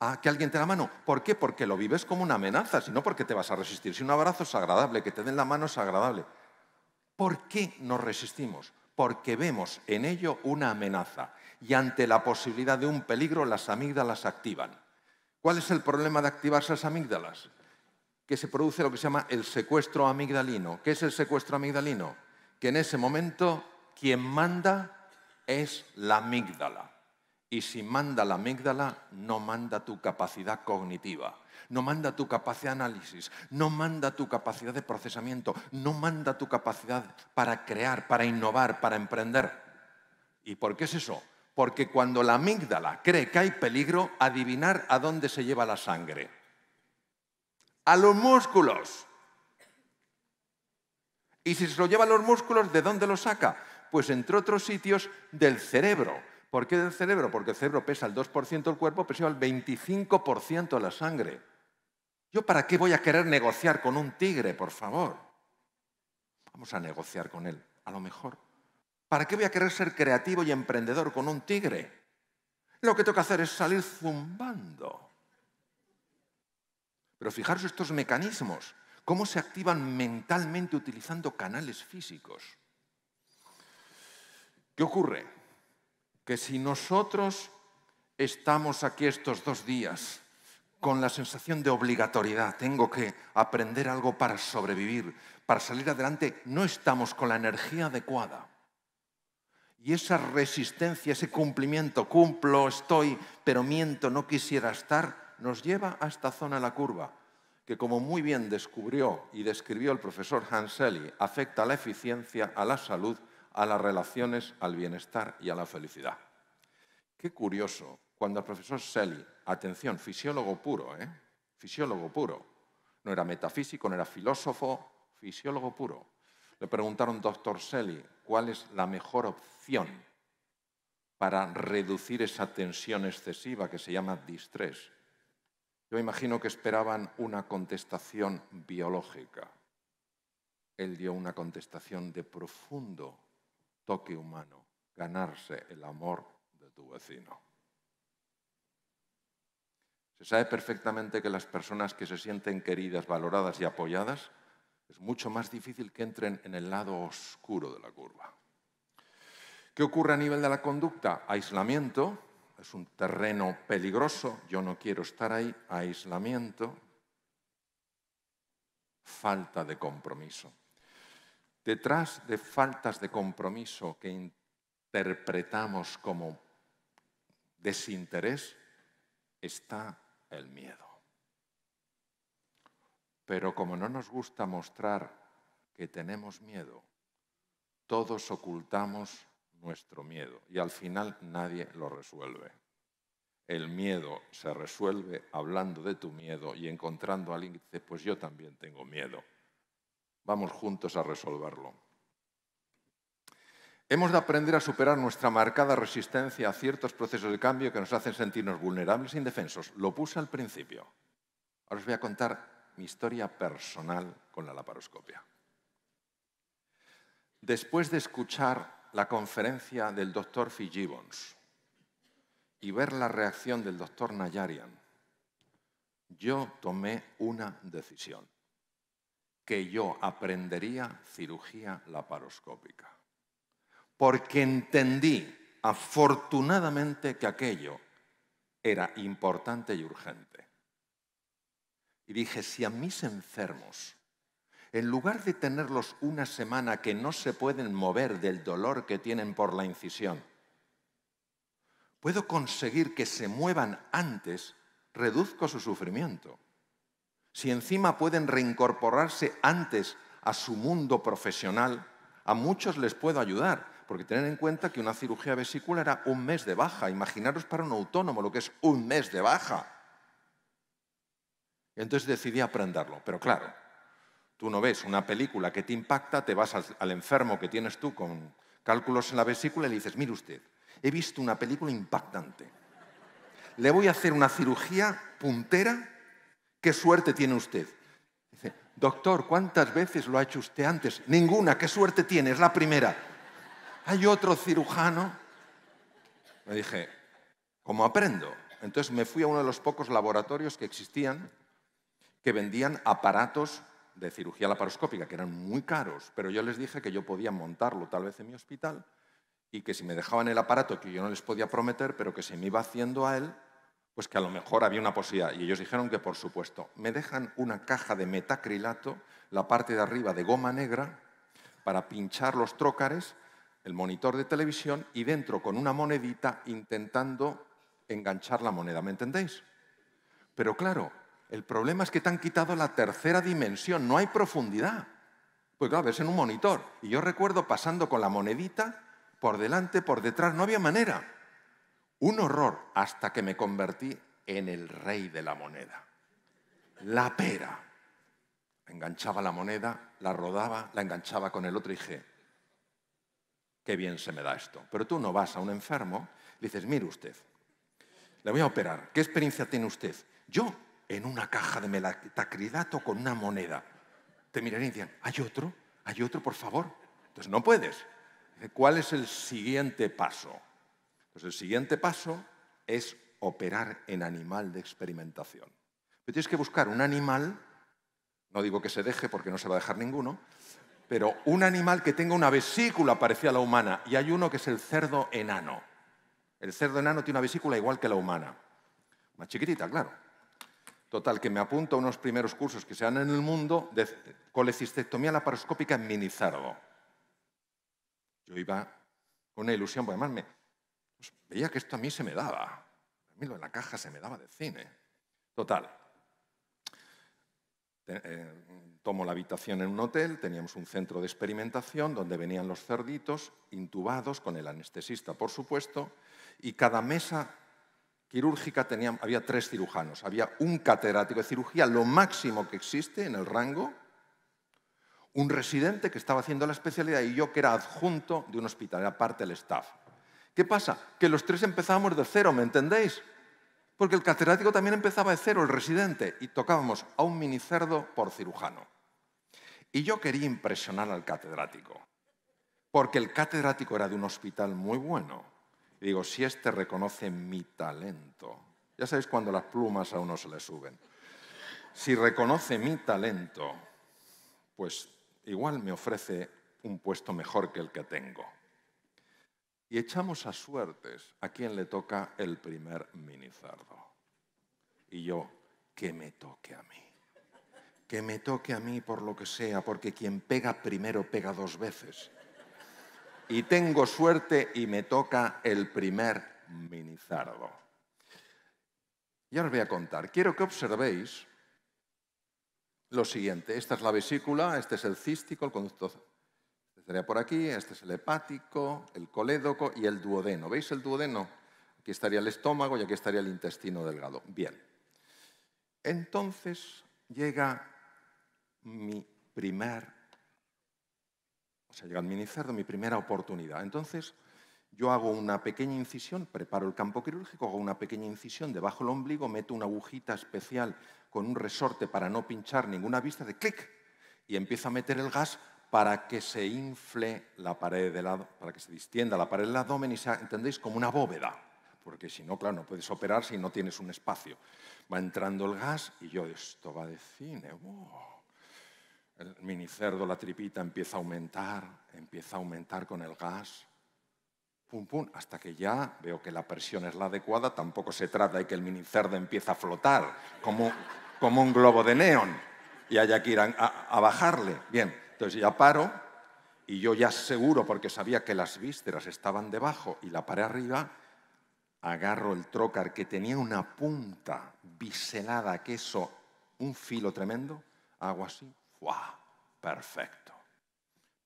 a que alguien te la mano? ¿Por qué? Porque lo vives como una amenaza, sino porque te vas a resistir. Si un abrazo es agradable, que te den la mano es agradable. ¿Por qué nos resistimos? porque vemos en ello una amenaza y ante la posibilidad de un peligro las amígdalas activan. ¿Cuál es el problema de activarse las amígdalas? Que se produce lo que se llama el secuestro amigdalino. ¿Qué es el secuestro amigdalino? Que en ese momento quien manda es la amígdala. Y si manda la amígdala, no manda tu capacidad cognitiva no manda tu capacidad de análisis, no manda tu capacidad de procesamiento, no manda tu capacidad para crear, para innovar, para emprender. ¿Y por qué es eso? Porque cuando la amígdala cree que hay peligro, adivinar a dónde se lleva la sangre. A los músculos. Y si se lo lleva a los músculos, ¿de dónde lo saca? Pues entre otros sitios del cerebro. ¿Por qué del cerebro? Porque el cerebro pesa el 2% del cuerpo, pero lleva el 25% de la sangre. ¿Yo para qué voy a querer negociar con un tigre, por favor? Vamos a negociar con él, a lo mejor. ¿Para qué voy a querer ser creativo y emprendedor con un tigre? Lo que toca hacer es salir zumbando. Pero fijaros estos mecanismos, cómo se activan mentalmente utilizando canales físicos. ¿Qué ocurre? Que si nosotros estamos aquí estos dos días con la sensación de obligatoriedad, tengo que aprender algo para sobrevivir, para salir adelante, no estamos con la energía adecuada. Y esa resistencia, ese cumplimiento, cumplo, estoy, pero miento, no quisiera estar, nos lleva a esta zona de la curva, que como muy bien descubrió y describió el profesor Hanseli, afecta a la eficiencia, a la salud, a las relaciones, al bienestar y a la felicidad. Qué curioso cuando el profesor Selly, atención, fisiólogo puro, ¿eh? fisiólogo puro, no era metafísico, no era filósofo, fisiólogo puro, le preguntaron, doctor Selly, ¿cuál es la mejor opción para reducir esa tensión excesiva que se llama distrés? Yo imagino que esperaban una contestación biológica. Él dio una contestación de profundo toque humano, ganarse el amor de tu vecino. Se sabe perfectamente que las personas que se sienten queridas, valoradas y apoyadas, es mucho más difícil que entren en el lado oscuro de la curva. ¿Qué ocurre a nivel de la conducta? Aislamiento, es un terreno peligroso, yo no quiero estar ahí, aislamiento, falta de compromiso. Detrás de faltas de compromiso que interpretamos como desinterés está el miedo. Pero como no nos gusta mostrar que tenemos miedo, todos ocultamos nuestro miedo y al final nadie lo resuelve. El miedo se resuelve hablando de tu miedo y encontrando a alguien que dice, pues yo también tengo miedo. Vamos juntos a resolverlo. Hemos de aprender a superar nuestra marcada resistencia a ciertos procesos de cambio que nos hacen sentirnos vulnerables e indefensos. Lo puse al principio. Ahora os voy a contar mi historia personal con la laparoscopia. Después de escuchar la conferencia del doctor Fijibons y ver la reacción del doctor Nayarian, yo tomé una decisión, que yo aprendería cirugía laparoscópica porque entendí afortunadamente que aquello era importante y urgente. Y dije, si a mis enfermos, en lugar de tenerlos una semana que no se pueden mover del dolor que tienen por la incisión, puedo conseguir que se muevan antes, reduzco su sufrimiento. Si encima pueden reincorporarse antes a su mundo profesional, a muchos les puedo ayudar porque tened en cuenta que una cirugía vesícula era un mes de baja. Imaginaros para un autónomo lo que es un mes de baja. Entonces decidí aprenderlo, pero claro, tú no ves una película que te impacta, te vas al, al enfermo que tienes tú con cálculos en la vesícula y le dices, mire usted, he visto una película impactante. Le voy a hacer una cirugía puntera. ¿Qué suerte tiene usted? Dice, doctor, ¿cuántas veces lo ha hecho usted antes? Ninguna, qué suerte tiene, es la primera hay otro cirujano. Me dije, ¿cómo aprendo? Entonces me fui a uno de los pocos laboratorios que existían que vendían aparatos de cirugía laparoscópica, que eran muy caros, pero yo les dije que yo podía montarlo tal vez en mi hospital y que si me dejaban el aparato, que yo no les podía prometer, pero que se me iba haciendo a él, pues que a lo mejor había una posibilidad. Y ellos dijeron que por supuesto. Me dejan una caja de metacrilato, la parte de arriba de goma negra, para pinchar los trócares el monitor de televisión y dentro con una monedita intentando enganchar la moneda, ¿me entendéis? Pero claro, el problema es que te han quitado la tercera dimensión, no hay profundidad. Pues claro, ves en un monitor. Y yo recuerdo pasando con la monedita por delante, por detrás, no había manera. Un horror hasta que me convertí en el rey de la moneda. La pera. Enganchaba la moneda, la rodaba, la enganchaba con el otro y dije, qué bien se me da esto. Pero tú no vas a un enfermo y dices, mire usted, le voy a operar, ¿qué experiencia tiene usted? Yo, en una caja de melatacridato con una moneda. Te mirarían y dirían, ¿hay otro? ¿Hay otro, por favor? Entonces no puedes. ¿Cuál es el siguiente paso? Pues el siguiente paso es operar en animal de experimentación. Pero tienes que buscar un animal, no digo que se deje porque no se va a dejar ninguno, pero un animal que tenga una vesícula parecida a la humana. Y hay uno que es el cerdo enano. El cerdo enano tiene una vesícula igual que la humana. Más chiquitita, claro. Total, que me apunto a unos primeros cursos que se dan en el mundo de colecistectomía laparoscópica en cerdo. Yo iba con una ilusión, porque además pues, veía que esto a mí se me daba. A mí lo de la caja se me daba de cine. Total, eh, tomo la habitación en un hotel, teníamos un centro de experimentación donde venían los cerditos intubados con el anestesista, por supuesto, y cada mesa quirúrgica tenía, había tres cirujanos, había un catedrático de cirugía, lo máximo que existe en el rango, un residente que estaba haciendo la especialidad y yo que era adjunto de un hospital, aparte parte del staff. ¿Qué pasa? Que los tres empezábamos de cero, ¿me entendéis? porque el catedrático también empezaba de cero, el residente, y tocábamos a un minicerdo por cirujano. Y yo quería impresionar al catedrático, porque el catedrático era de un hospital muy bueno. Y digo, si este reconoce mi talento, ya sabéis cuando las plumas a uno se le suben, si reconoce mi talento, pues igual me ofrece un puesto mejor que el que tengo y echamos a suertes a quien le toca el primer minizardo. Y yo, que me toque a mí. Que me toque a mí por lo que sea, porque quien pega primero pega dos veces. Y tengo suerte y me toca el primer minizardo. Y ahora os voy a contar. Quiero que observéis lo siguiente. Esta es la vesícula, este es el cístico, el conducto Estaría por aquí, este es el hepático, el colédoco y el duodeno. ¿Veis el duodeno? Aquí estaría el estómago y aquí estaría el intestino delgado. Bien. Entonces llega mi primer, o sea, llega el minicerdo, mi primera oportunidad. Entonces yo hago una pequeña incisión, preparo el campo quirúrgico, hago una pequeña incisión debajo del ombligo, meto una agujita especial con un resorte para no pinchar ninguna vista de clic y empiezo a meter el gas para que se infle la pared del para que se distienda la pared del abdomen y sea, entendéis, como una bóveda, porque si no, claro, no puedes operar si no tienes un espacio. Va entrando el gas y yo, esto va de cine. El minicerdo, la tripita, empieza a aumentar, empieza a aumentar con el gas. Pum, pum, hasta que ya veo que la presión es la adecuada, tampoco se trata de que el minicerdo empiece a flotar como, un globo de neón y haya que ir a bajarle. Bien, entonces ya paro y yo ya seguro, porque sabía que las vísceras estaban debajo y la paré arriba, agarro el trocar que tenía una punta biselada, que eso, un filo tremendo, hago así, ¡guau! Perfecto.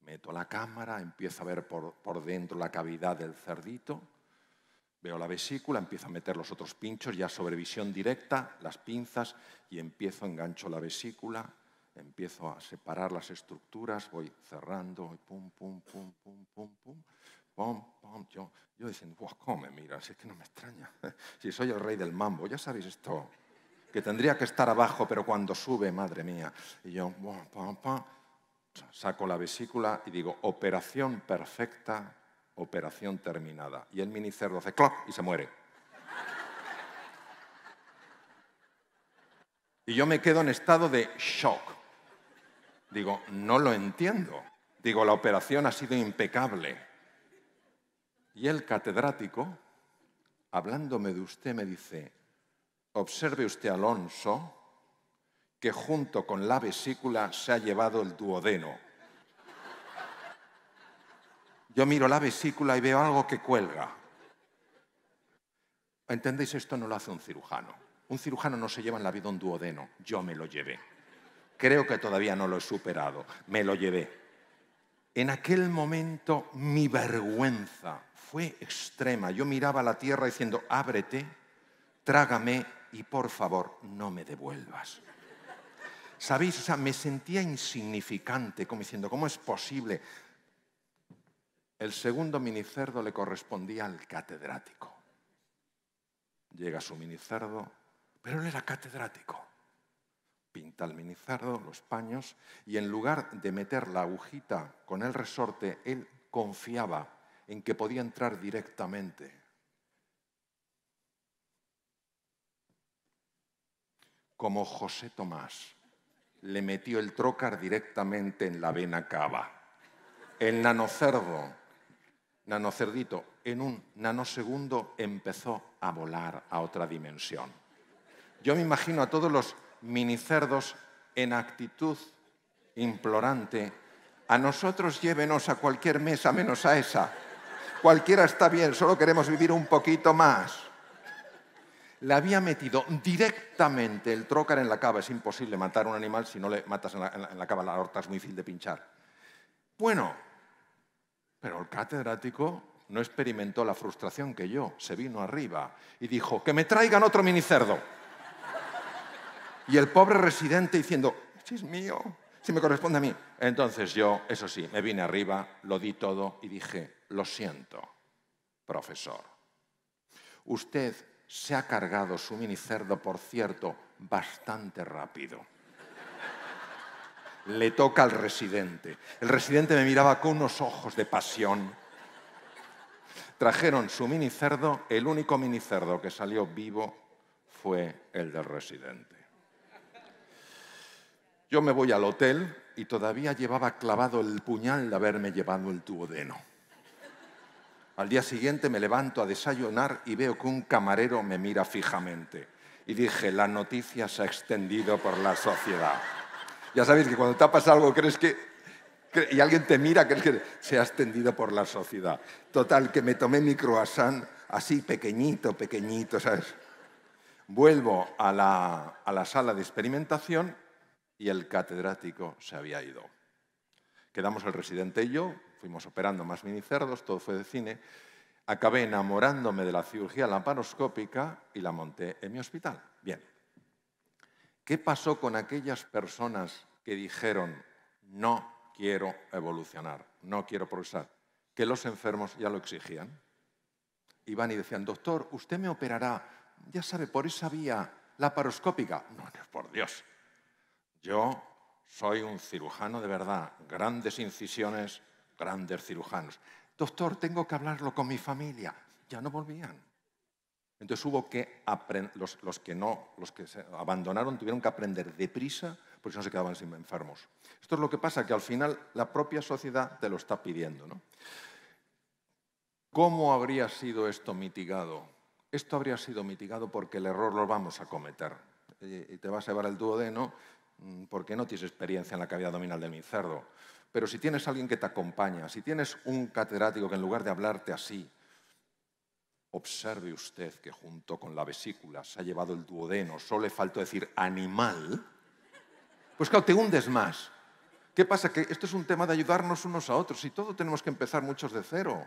Meto la cámara, empiezo a ver por, por dentro la cavidad del cerdito, veo la vesícula, empiezo a meter los otros pinchos, ya sobre visión directa, las pinzas, y empiezo, engancho la vesícula, empiezo a separar las estructuras, voy cerrando, y pum, pum, pum, pum, pum, pum, pum, pum. Yo, yo diciendo, wow, ¿cómo me miran? Si es que no me extraña. Si soy el rey del mambo, ya sabéis esto, que tendría que estar abajo, pero cuando sube, madre mía. Y yo, pum, pum! saco la vesícula y digo, operación perfecta, operación terminada. Y el cerdo hace clock y se muere. Y yo me quedo en estado de shock. Digo, no lo entiendo. Digo, la operación ha sido impecable. Y el catedrático, hablándome de usted, me dice, observe usted, Alonso, que junto con la vesícula se ha llevado el duodeno. Yo miro la vesícula y veo algo que cuelga. ¿Entendéis? Esto no lo hace un cirujano. Un cirujano no se lleva en la vida un duodeno. Yo me lo llevé. Creo que todavía no lo he superado. Me lo llevé. En aquel momento mi vergüenza fue extrema. Yo miraba a la tierra diciendo, ábrete, trágame y por favor no me devuelvas. ¿Sabéis? O sea, me sentía insignificante, como diciendo, ¿cómo es posible? El segundo minicerdo le correspondía al catedrático. Llega su minicerdo, pero él era catedrático pinta el minizardo, los paños, y en lugar de meter la agujita con el resorte, él confiaba en que podía entrar directamente. Como José Tomás le metió el trocar directamente en la vena cava. El nanocerdo, nanocerdito, en un nanosegundo empezó a volar a otra dimensión. Yo me imagino a todos los minicerdos en actitud implorante. A nosotros llévenos a cualquier mesa menos a esa. Cualquiera está bien, solo queremos vivir un poquito más. Le había metido directamente el trocar en la cava. Es imposible matar a un animal si no le matas en la, cava. La horta es muy difícil de pinchar. Bueno, pero el catedrático no experimentó la frustración que yo. Se vino arriba y dijo, que me traigan otro minicerdo. Y el pobre residente diciendo, si este es mío, si me corresponde a mí. Entonces yo, eso sí, me vine arriba, lo di todo y dije, lo siento, profesor. Usted se ha cargado su minicerdo, por cierto, bastante rápido. Le toca al residente. El residente me miraba con unos ojos de pasión. Trajeron su minicerdo, el único minicerdo que salió vivo fue el del residente. Yo me voy al hotel y todavía llevaba clavado el puñal de haberme llevado el tubo Al día siguiente me levanto a desayunar y veo que un camarero me mira fijamente. Y dije, la noticia se ha extendido por la sociedad. Ya sabéis que cuando te pasa algo crees que... Y alguien te mira, crees que se ha extendido por la sociedad. Total, que me tomé mi croissant así pequeñito, pequeñito, ¿sabes? Vuelvo a la, a la sala de experimentación y el catedrático se había ido. Quedamos el residente y yo, fuimos operando más minicerdos, todo fue de cine. Acabé enamorándome de la cirugía laparoscópica y la monté en mi hospital. Bien. ¿Qué pasó con aquellas personas que dijeron, no quiero evolucionar, no quiero progresar? Que los enfermos ya lo exigían. Iban y decían, doctor, usted me operará, ya sabe, por esa vía laparoscópica. No, no, por Dios, yo soy un cirujano de verdad, grandes incisiones, grandes cirujanos. Doctor, tengo que hablarlo con mi familia. Ya no volvían. Entonces hubo que los, los, que no, los que se abandonaron tuvieron que aprender deprisa porque no se quedaban sin enfermos. Esto es lo que pasa, que al final la propia sociedad te lo está pidiendo. ¿Cómo habría sido esto mitigado? Esto habría sido mitigado porque el error lo vamos a cometer. Eh, y te vas a llevar el duodeno Mm, porque no tienes experiencia en la cavidad abdominal del mincerdo, Pero si tienes alguien que te acompaña, si tienes un catedrático que en lugar de hablarte así, observe usted que junto con la vesícula se ha llevado el duodeno, solo le faltó decir animal, pues claro, te hundes más. ¿Qué pasa? Que esto es un tema de ayudarnos unos a otros y todo tenemos que empezar muchos de cero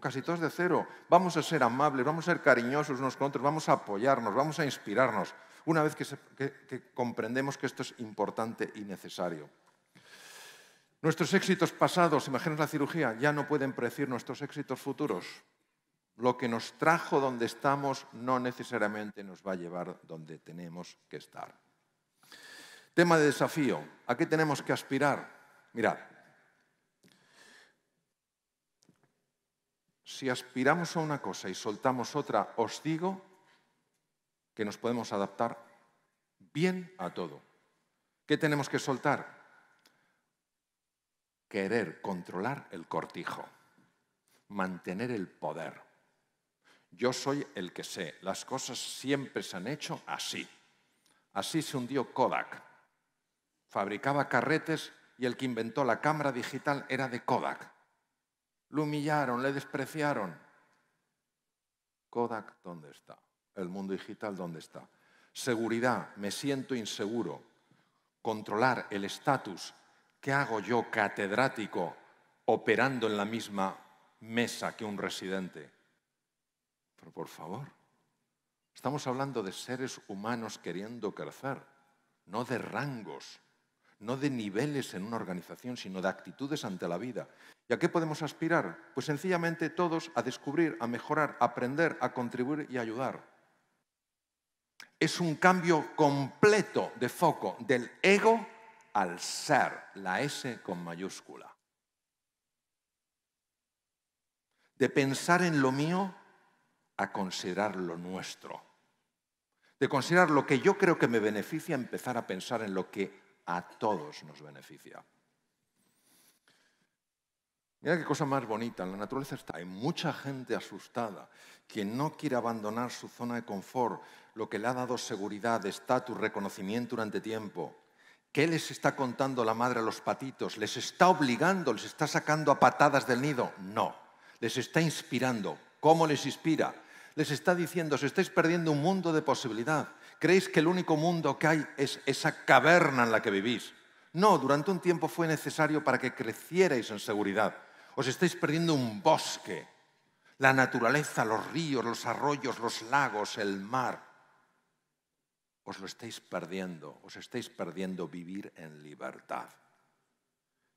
casi todos de cero. Vamos a ser amables, vamos a ser cariñosos unos con otros, vamos a apoyarnos, vamos a inspirarnos, una vez que, comprendemos que esto es importante y necesario. Nuestros éxitos pasados, imagínense la cirugía, ya no pueden predecir nuestros éxitos futuros. Lo que nos trajo donde estamos no necesariamente nos va a llevar donde tenemos que estar. Tema de desafío. ¿A qué tenemos que aspirar? Mirad, si aspiramos a una cosa y soltamos otra, os digo que nos podemos adaptar bien a todo. ¿Qué tenemos que soltar? Querer controlar el cortijo, mantener el poder. Yo soy el que sé, las cosas siempre se han hecho así. Así se hundió Kodak. Fabricaba carretes y el que inventó la cámara digital era de Kodak lo humillaron, le despreciaron. Kodak, ¿dónde está? El mundo digital, ¿dónde está? Seguridad, me siento inseguro. Controlar el estatus. ¿Qué hago yo, catedrático, operando en la misma mesa que un residente? Pero por favor, estamos hablando de seres humanos queriendo crecer, no de rangos no de niveles en una organización, sino de actitudes ante la vida. ¿Y a qué podemos aspirar? Pues sencillamente todos a descubrir, a mejorar, a aprender, a contribuir y a ayudar. Es un cambio completo de foco del ego al ser, la S con mayúscula. De pensar en lo mío a considerar lo nuestro. De considerar lo que yo creo que me beneficia, empezar a pensar en lo que a todos nos beneficia. Mira qué cosa más bonita, en la naturaleza está, hay mucha gente asustada, quien no quiere abandonar su zona de confort, lo que le ha dado seguridad, estatus, reconocimiento durante tiempo. ¿Qué les está contando la madre a los patitos? ¿Les está obligando, les está sacando a patadas del nido? No, les está inspirando. ¿Cómo les inspira? Les está diciendo, os estáis perdiendo un mundo de posibilidad. Creéis que el único mundo que hay es esa caverna en la que vivís. No, durante un tiempo fue necesario para que crecierais en seguridad. Os estáis perdiendo un bosque, la naturaleza, los ríos, los arroyos, los lagos, el mar. Os lo estáis perdiendo, os estáis perdiendo vivir en libertad.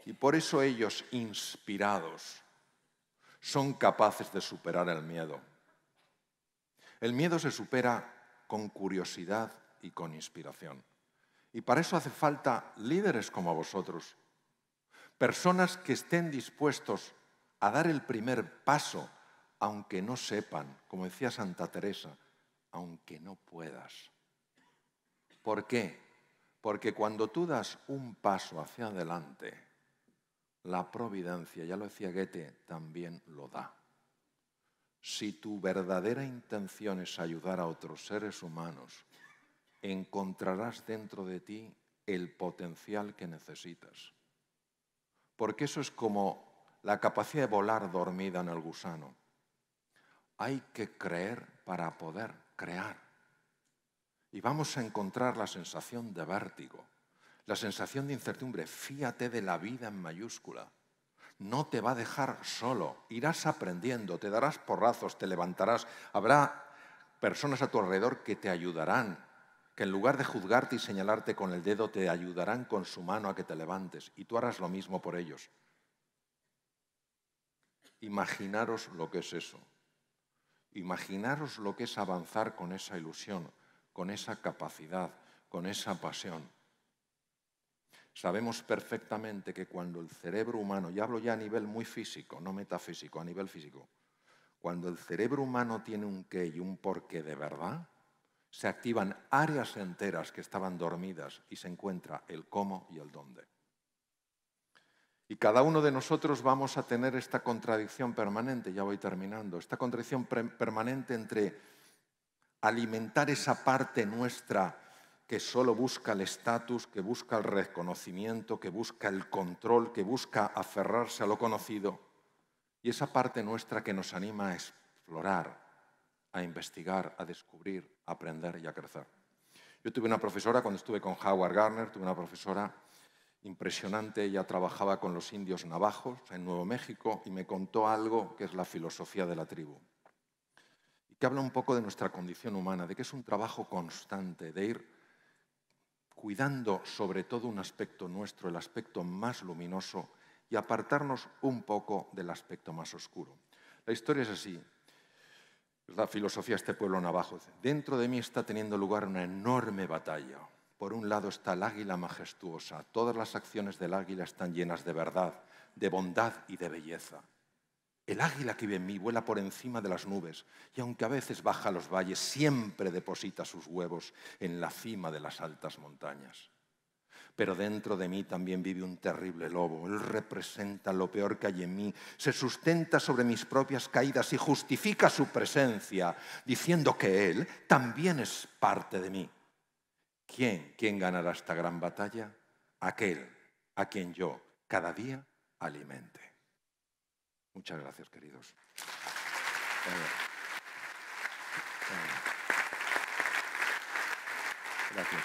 Y por eso ellos, inspirados, son capaces de superar el miedo. El miedo se supera con curiosidad y con inspiración. Y para eso hace falta líderes como vosotros, personas que estén dispuestos a dar el primer paso, aunque no sepan, como decía Santa Teresa, aunque no puedas. ¿Por qué? Porque cuando tú das un paso hacia adelante, la providencia, ya lo decía Goethe, también lo da si tu verdadera intención es ayudar a otros seres humanos, encontrarás dentro de ti el potencial que necesitas. Porque eso es como la capacidad de volar dormida en el gusano. Hay que creer para poder crear. Y vamos a encontrar la sensación de vértigo, la sensación de incertidumbre. Fíate de la vida en mayúscula no te va a dejar solo. Irás aprendiendo, te darás porrazos, te levantarás. Habrá personas a tu alrededor que te ayudarán, que en lugar de juzgarte y señalarte con el dedo, te ayudarán con su mano a que te levantes. Y tú harás lo mismo por ellos. Imaginaros lo que es eso. Imaginaros lo que es avanzar con esa ilusión, con esa capacidad, con esa pasión. Sabemos perfectamente que cuando el cerebro humano, y hablo ya a nivel muy físico, no metafísico, a nivel físico, cuando el cerebro humano tiene un qué y un por qué de verdad, se activan áreas enteras que estaban dormidas y se encuentra el cómo y el dónde. Y cada uno de nosotros vamos a tener esta contradicción permanente, ya voy terminando, esta contradicción permanente entre alimentar esa parte nuestra que solo busca el estatus, que busca el reconocimiento, que busca el control, que busca aferrarse a lo conocido. Y esa parte nuestra que nos anima a explorar, a investigar, a descubrir, a aprender y a crecer. Yo tuve una profesora, cuando estuve con Howard Garner, tuve una profesora impresionante, ella trabajaba con los indios navajos en Nuevo México y me contó algo que es la filosofía de la tribu y que habla un poco de nuestra condición humana, de que es un trabajo constante, de ir cuidando sobre todo un aspecto nuestro, el aspecto más luminoso, y apartarnos un poco del aspecto más oscuro. La historia es así, la filosofía de este pueblo navajo. Dentro de mí está teniendo lugar una enorme batalla. Por un lado está el águila majestuosa, todas las acciones del águila están llenas de verdad, de bondad y de belleza. El águila que vive en mí vuela por encima de las nubes y aunque a veces baja a los valles, siempre deposita sus huevos en la cima de las altas montañas. Pero dentro de mí también vive un terrible lobo. Él representa lo peor que hay en mí. Se sustenta sobre mis propias caídas y justifica su presencia diciendo que Él también es parte de mí. ¿Quién? ¿Quién ganará esta gran batalla? Aquel a quien yo cada día alimente. Muchas gracias, queridos. Gracias.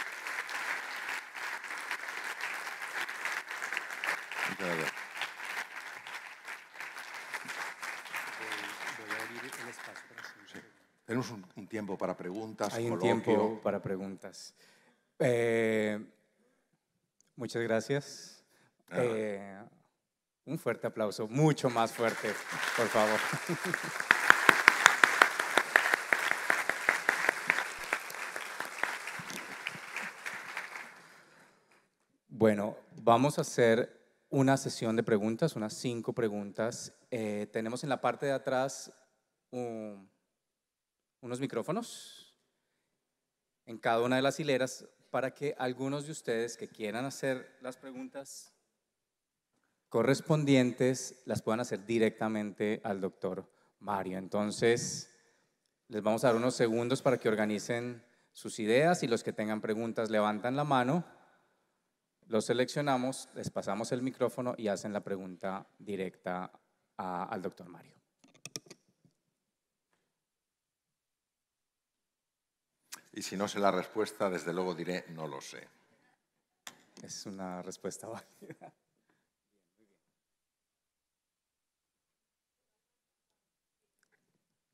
Muchas gracias. Tenemos un, tiempo para preguntas. Hay un tiempo para preguntas. Eh, muchas gracias. Eh, un fuerte aplauso, mucho más fuerte, por favor. Bueno, vamos a hacer una sesión de preguntas, unas cinco preguntas. Eh, tenemos en la parte de atrás unos micrófonos en cada una de las hileras para que algunos de ustedes que quieran hacer las preguntas correspondientes las puedan hacer directamente al doctor Mario. Entonces, les vamos a dar unos segundos para que organicen sus ideas y los que tengan preguntas levantan la mano, los seleccionamos, les pasamos el micrófono y hacen la pregunta directa al doctor Mario. Y si no sé la respuesta, desde luego diré no lo sé. Es una respuesta válida.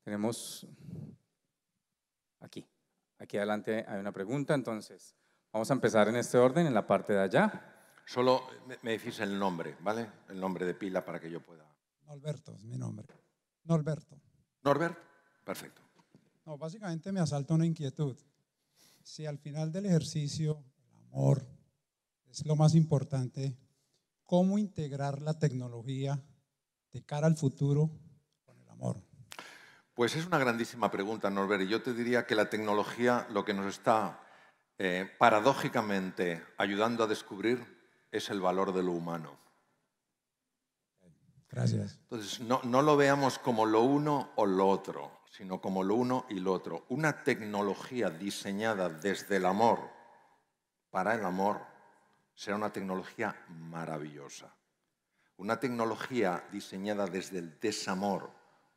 Tenemos aquí, aquí adelante hay una pregunta, entonces vamos a empezar en este orden, en la parte de allá. Solo me decís el nombre, ¿vale? El nombre de pila para que yo pueda. Norberto es mi nombre. Norberto. Norbert, perfecto. No, básicamente me asalta una inquietud. Si al final del ejercicio, el amor es lo más importante, ¿cómo integrar la tecnología de cara al futuro pues es una grandísima pregunta, Norbert, y yo te diría que la tecnología lo que nos está eh, paradójicamente ayudando a descubrir es el valor de lo humano. Gracias. Entonces, no, no lo veamos como lo uno o lo otro, sino como lo uno y lo otro. Una tecnología diseñada desde el amor para el amor será una tecnología maravillosa. Una tecnología diseñada desde el desamor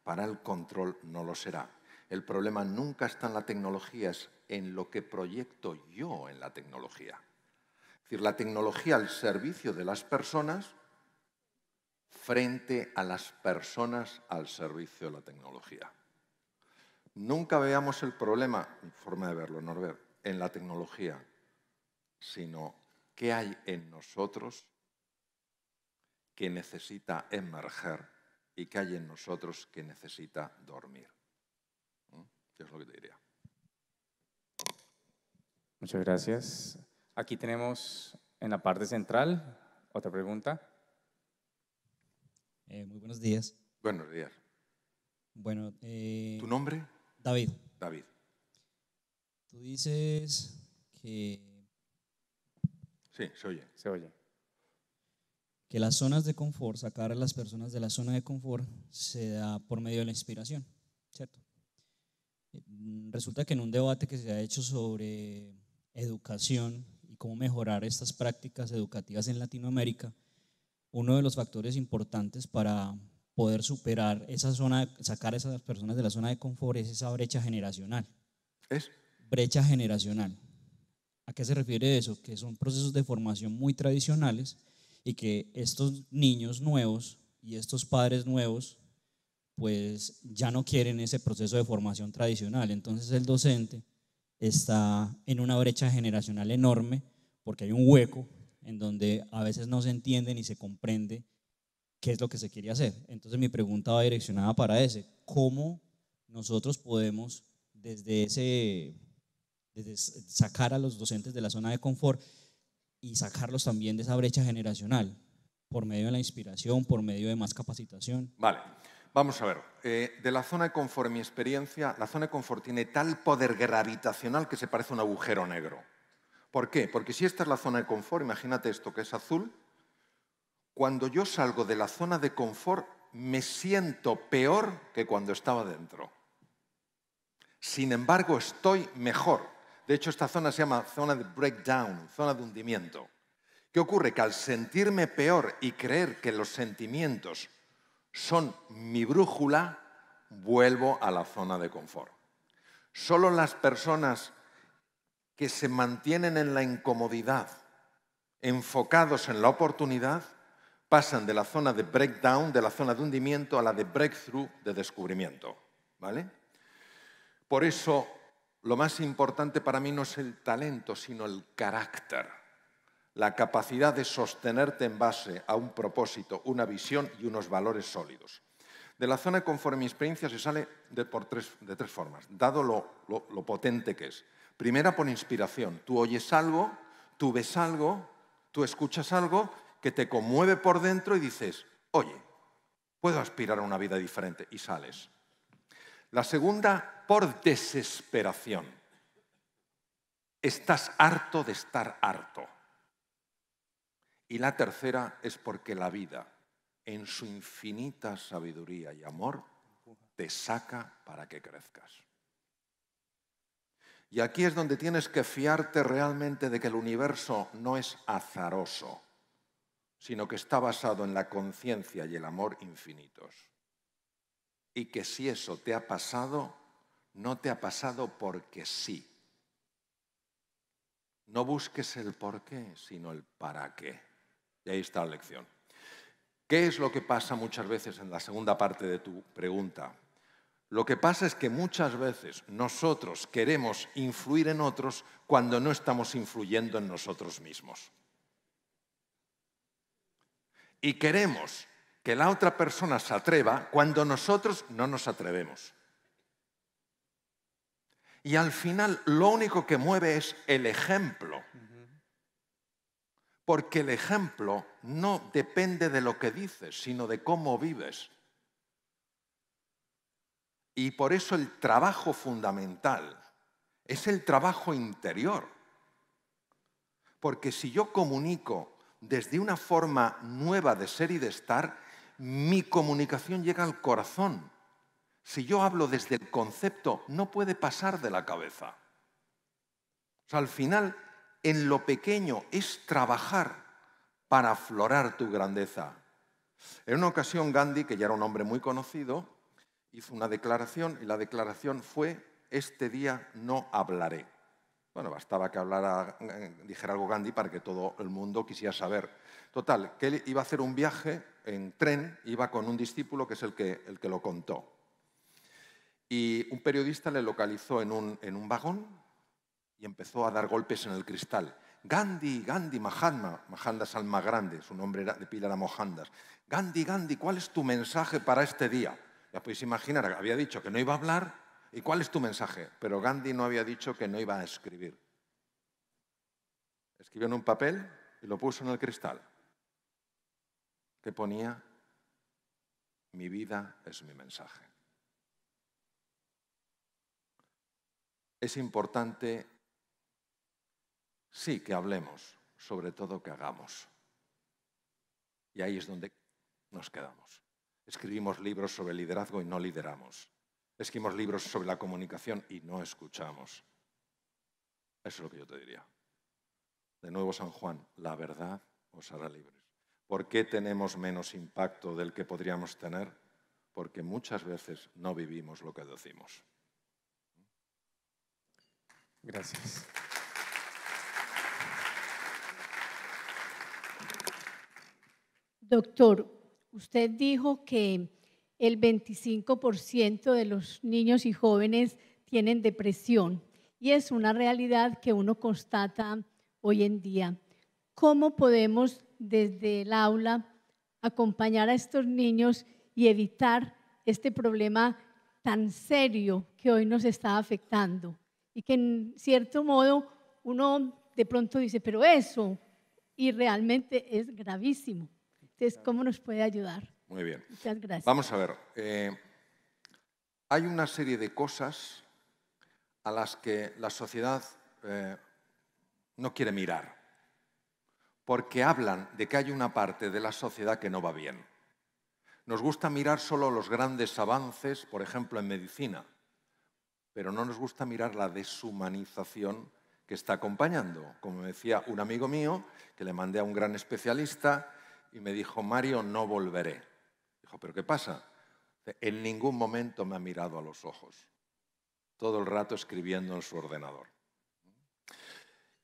para el control no lo será. El problema nunca está en la tecnología, es en lo que proyecto yo en la tecnología. Es decir, la tecnología al servicio de las personas frente a las personas al servicio de la tecnología. Nunca veamos el problema, en forma de verlo, Norbert, en la tecnología, sino qué hay en nosotros que necesita emerger y que hay en nosotros que necesita dormir. Es lo que te diría. Muchas gracias. Aquí tenemos en la parte central otra pregunta. Eh, muy buenos días. Buenos días. Bueno, eh, ¿tu nombre? David. David. Tú dices que... Sí, se oye. Se oye que las zonas de confort, sacar a las personas de la zona de confort, se da por medio de la inspiración, ¿cierto? Resulta que en un debate que se ha hecho sobre educación y cómo mejorar estas prácticas educativas en Latinoamérica, uno de los factores importantes para poder superar esa zona, sacar a esas personas de la zona de confort es esa brecha generacional. ¿Es? Brecha generacional. ¿A qué se refiere eso? Que son procesos de formación muy tradicionales y que estos niños nuevos y estos padres nuevos pues ya no quieren ese proceso de formación tradicional. Entonces el docente está en una brecha generacional enorme porque hay un hueco en donde a veces no se entiende ni se comprende qué es lo que se quiere hacer. Entonces mi pregunta va direccionada para ese, ¿cómo nosotros podemos desde ese desde sacar a los docentes de la zona de confort y sacarlos también de esa brecha generacional por medio de la inspiración, por medio de más capacitación. Vale, vamos a ver. Eh, de la zona de confort, mi experiencia, la zona de confort tiene tal poder gravitacional que se parece a un agujero negro. ¿Por qué? Porque si esta es la zona de confort, imagínate esto que es azul, cuando yo salgo de la zona de confort me siento peor que cuando estaba dentro. Sin embargo, estoy mejor de hecho, esta zona se llama zona de breakdown, zona de hundimiento. ¿Qué ocurre? Que al sentirme peor y creer que los sentimientos son mi brújula, vuelvo a la zona de confort. Solo las personas que se mantienen en la incomodidad, enfocados en la oportunidad, pasan de la zona de breakdown, de la zona de hundimiento, a la de breakthrough, de descubrimiento. ¿Vale? Por eso lo más importante para mí no es el talento, sino el carácter, la capacidad de sostenerte en base a un propósito, una visión y unos valores sólidos. De la zona conforme mi experiencia se sale de, tres, formas, dado lo potente que es. Primera, por inspiración. Tú oyes algo, tú ves algo, tú escuchas algo que te conmueve por dentro y dices, oye, puedo aspirar a una vida diferente y sales. La segunda por desesperación. Estás harto de estar harto. Y la tercera es porque la vida, en su infinita sabiduría y amor, te saca para que crezcas. Y aquí es donde tienes que fiarte realmente de que el universo no es azaroso, sino que está basado en la conciencia y el amor infinitos. Y que si eso te ha pasado, no te ha pasado porque sí. No busques el por qué, sino el para qué. Y ahí está la lección. ¿Qué es lo que pasa muchas veces en la segunda parte de tu pregunta? Lo que pasa es que muchas veces nosotros queremos influir en otros cuando no estamos influyendo en nosotros mismos. Y queremos que la otra persona se atreva cuando nosotros no nos atrevemos. Y al final lo único que mueve es el ejemplo. Porque el ejemplo no depende de lo que dices, sino de cómo vives. Y por eso el trabajo fundamental es el trabajo interior. Porque si yo comunico desde una forma nueva de ser y de estar, mi comunicación llega al corazón si yo hablo desde el concepto, no puede pasar de la cabeza. al final, en lo pequeño es trabajar para aflorar tu grandeza. En una ocasión, Gandhi, que ya era un hombre muy conocido, hizo una declaración y la declaración fue, este día no hablaré. Bueno, bastaba que eh, dijera algo Gandhi para que todo el mundo quisiera saber. Total, que él iba a hacer un viaje en tren, iba con un discípulo que es el que, el que lo contó. Y un periodista le localizó en un, en un vagón y empezó a dar golpes en el cristal. Gandhi, Gandhi, Mahatma, Mahandas Alma Grande, su nombre era de pila era Mohandas. Gandhi, Gandhi, ¿cuál es tu mensaje para este día? Ya podéis imaginar, había dicho que no iba a hablar, ¿y cuál es tu mensaje? Pero Gandhi no había dicho que no iba a escribir. Escribió en un papel y lo puso en el cristal. Que ponía, mi vida es mi mensaje. es importante, sí, que hablemos, sobre todo que hagamos. Y ahí es donde nos quedamos. Escribimos libros sobre liderazgo y no lideramos. Escribimos libros sobre la comunicación y no escuchamos. Eso es lo que yo te diría. De nuevo, San Juan, la verdad os hará libres. ¿Por qué tenemos menos impacto del que podríamos tener? Porque muchas veces no vivimos lo que decimos. Gracias. Doctor, usted dijo que el 25% de los niños y jóvenes tienen depresión y es una realidad que uno constata hoy en día. ¿Cómo podemos desde el aula acompañar a estos niños y evitar este problema tan serio que hoy nos está afectando? y que en cierto modo uno de pronto dice, pero eso, y realmente es gravísimo. Entonces, ¿cómo nos puede ayudar? Muy bien. Muchas gracias. Vamos a ver, eh, hay una serie de cosas a las que la sociedad eh, no quiere mirar, porque hablan de que hay una parte de la sociedad que no va bien. Nos gusta mirar solo los grandes avances, por ejemplo, en medicina pero no nos gusta mirar la deshumanización que está acompañando. Como me decía un amigo mío, que le mandé a un gran especialista y me dijo, Mario, no volveré. Dijo, pero ¿qué pasa? En ningún momento me ha mirado a los ojos. Todo el rato escribiendo en su ordenador.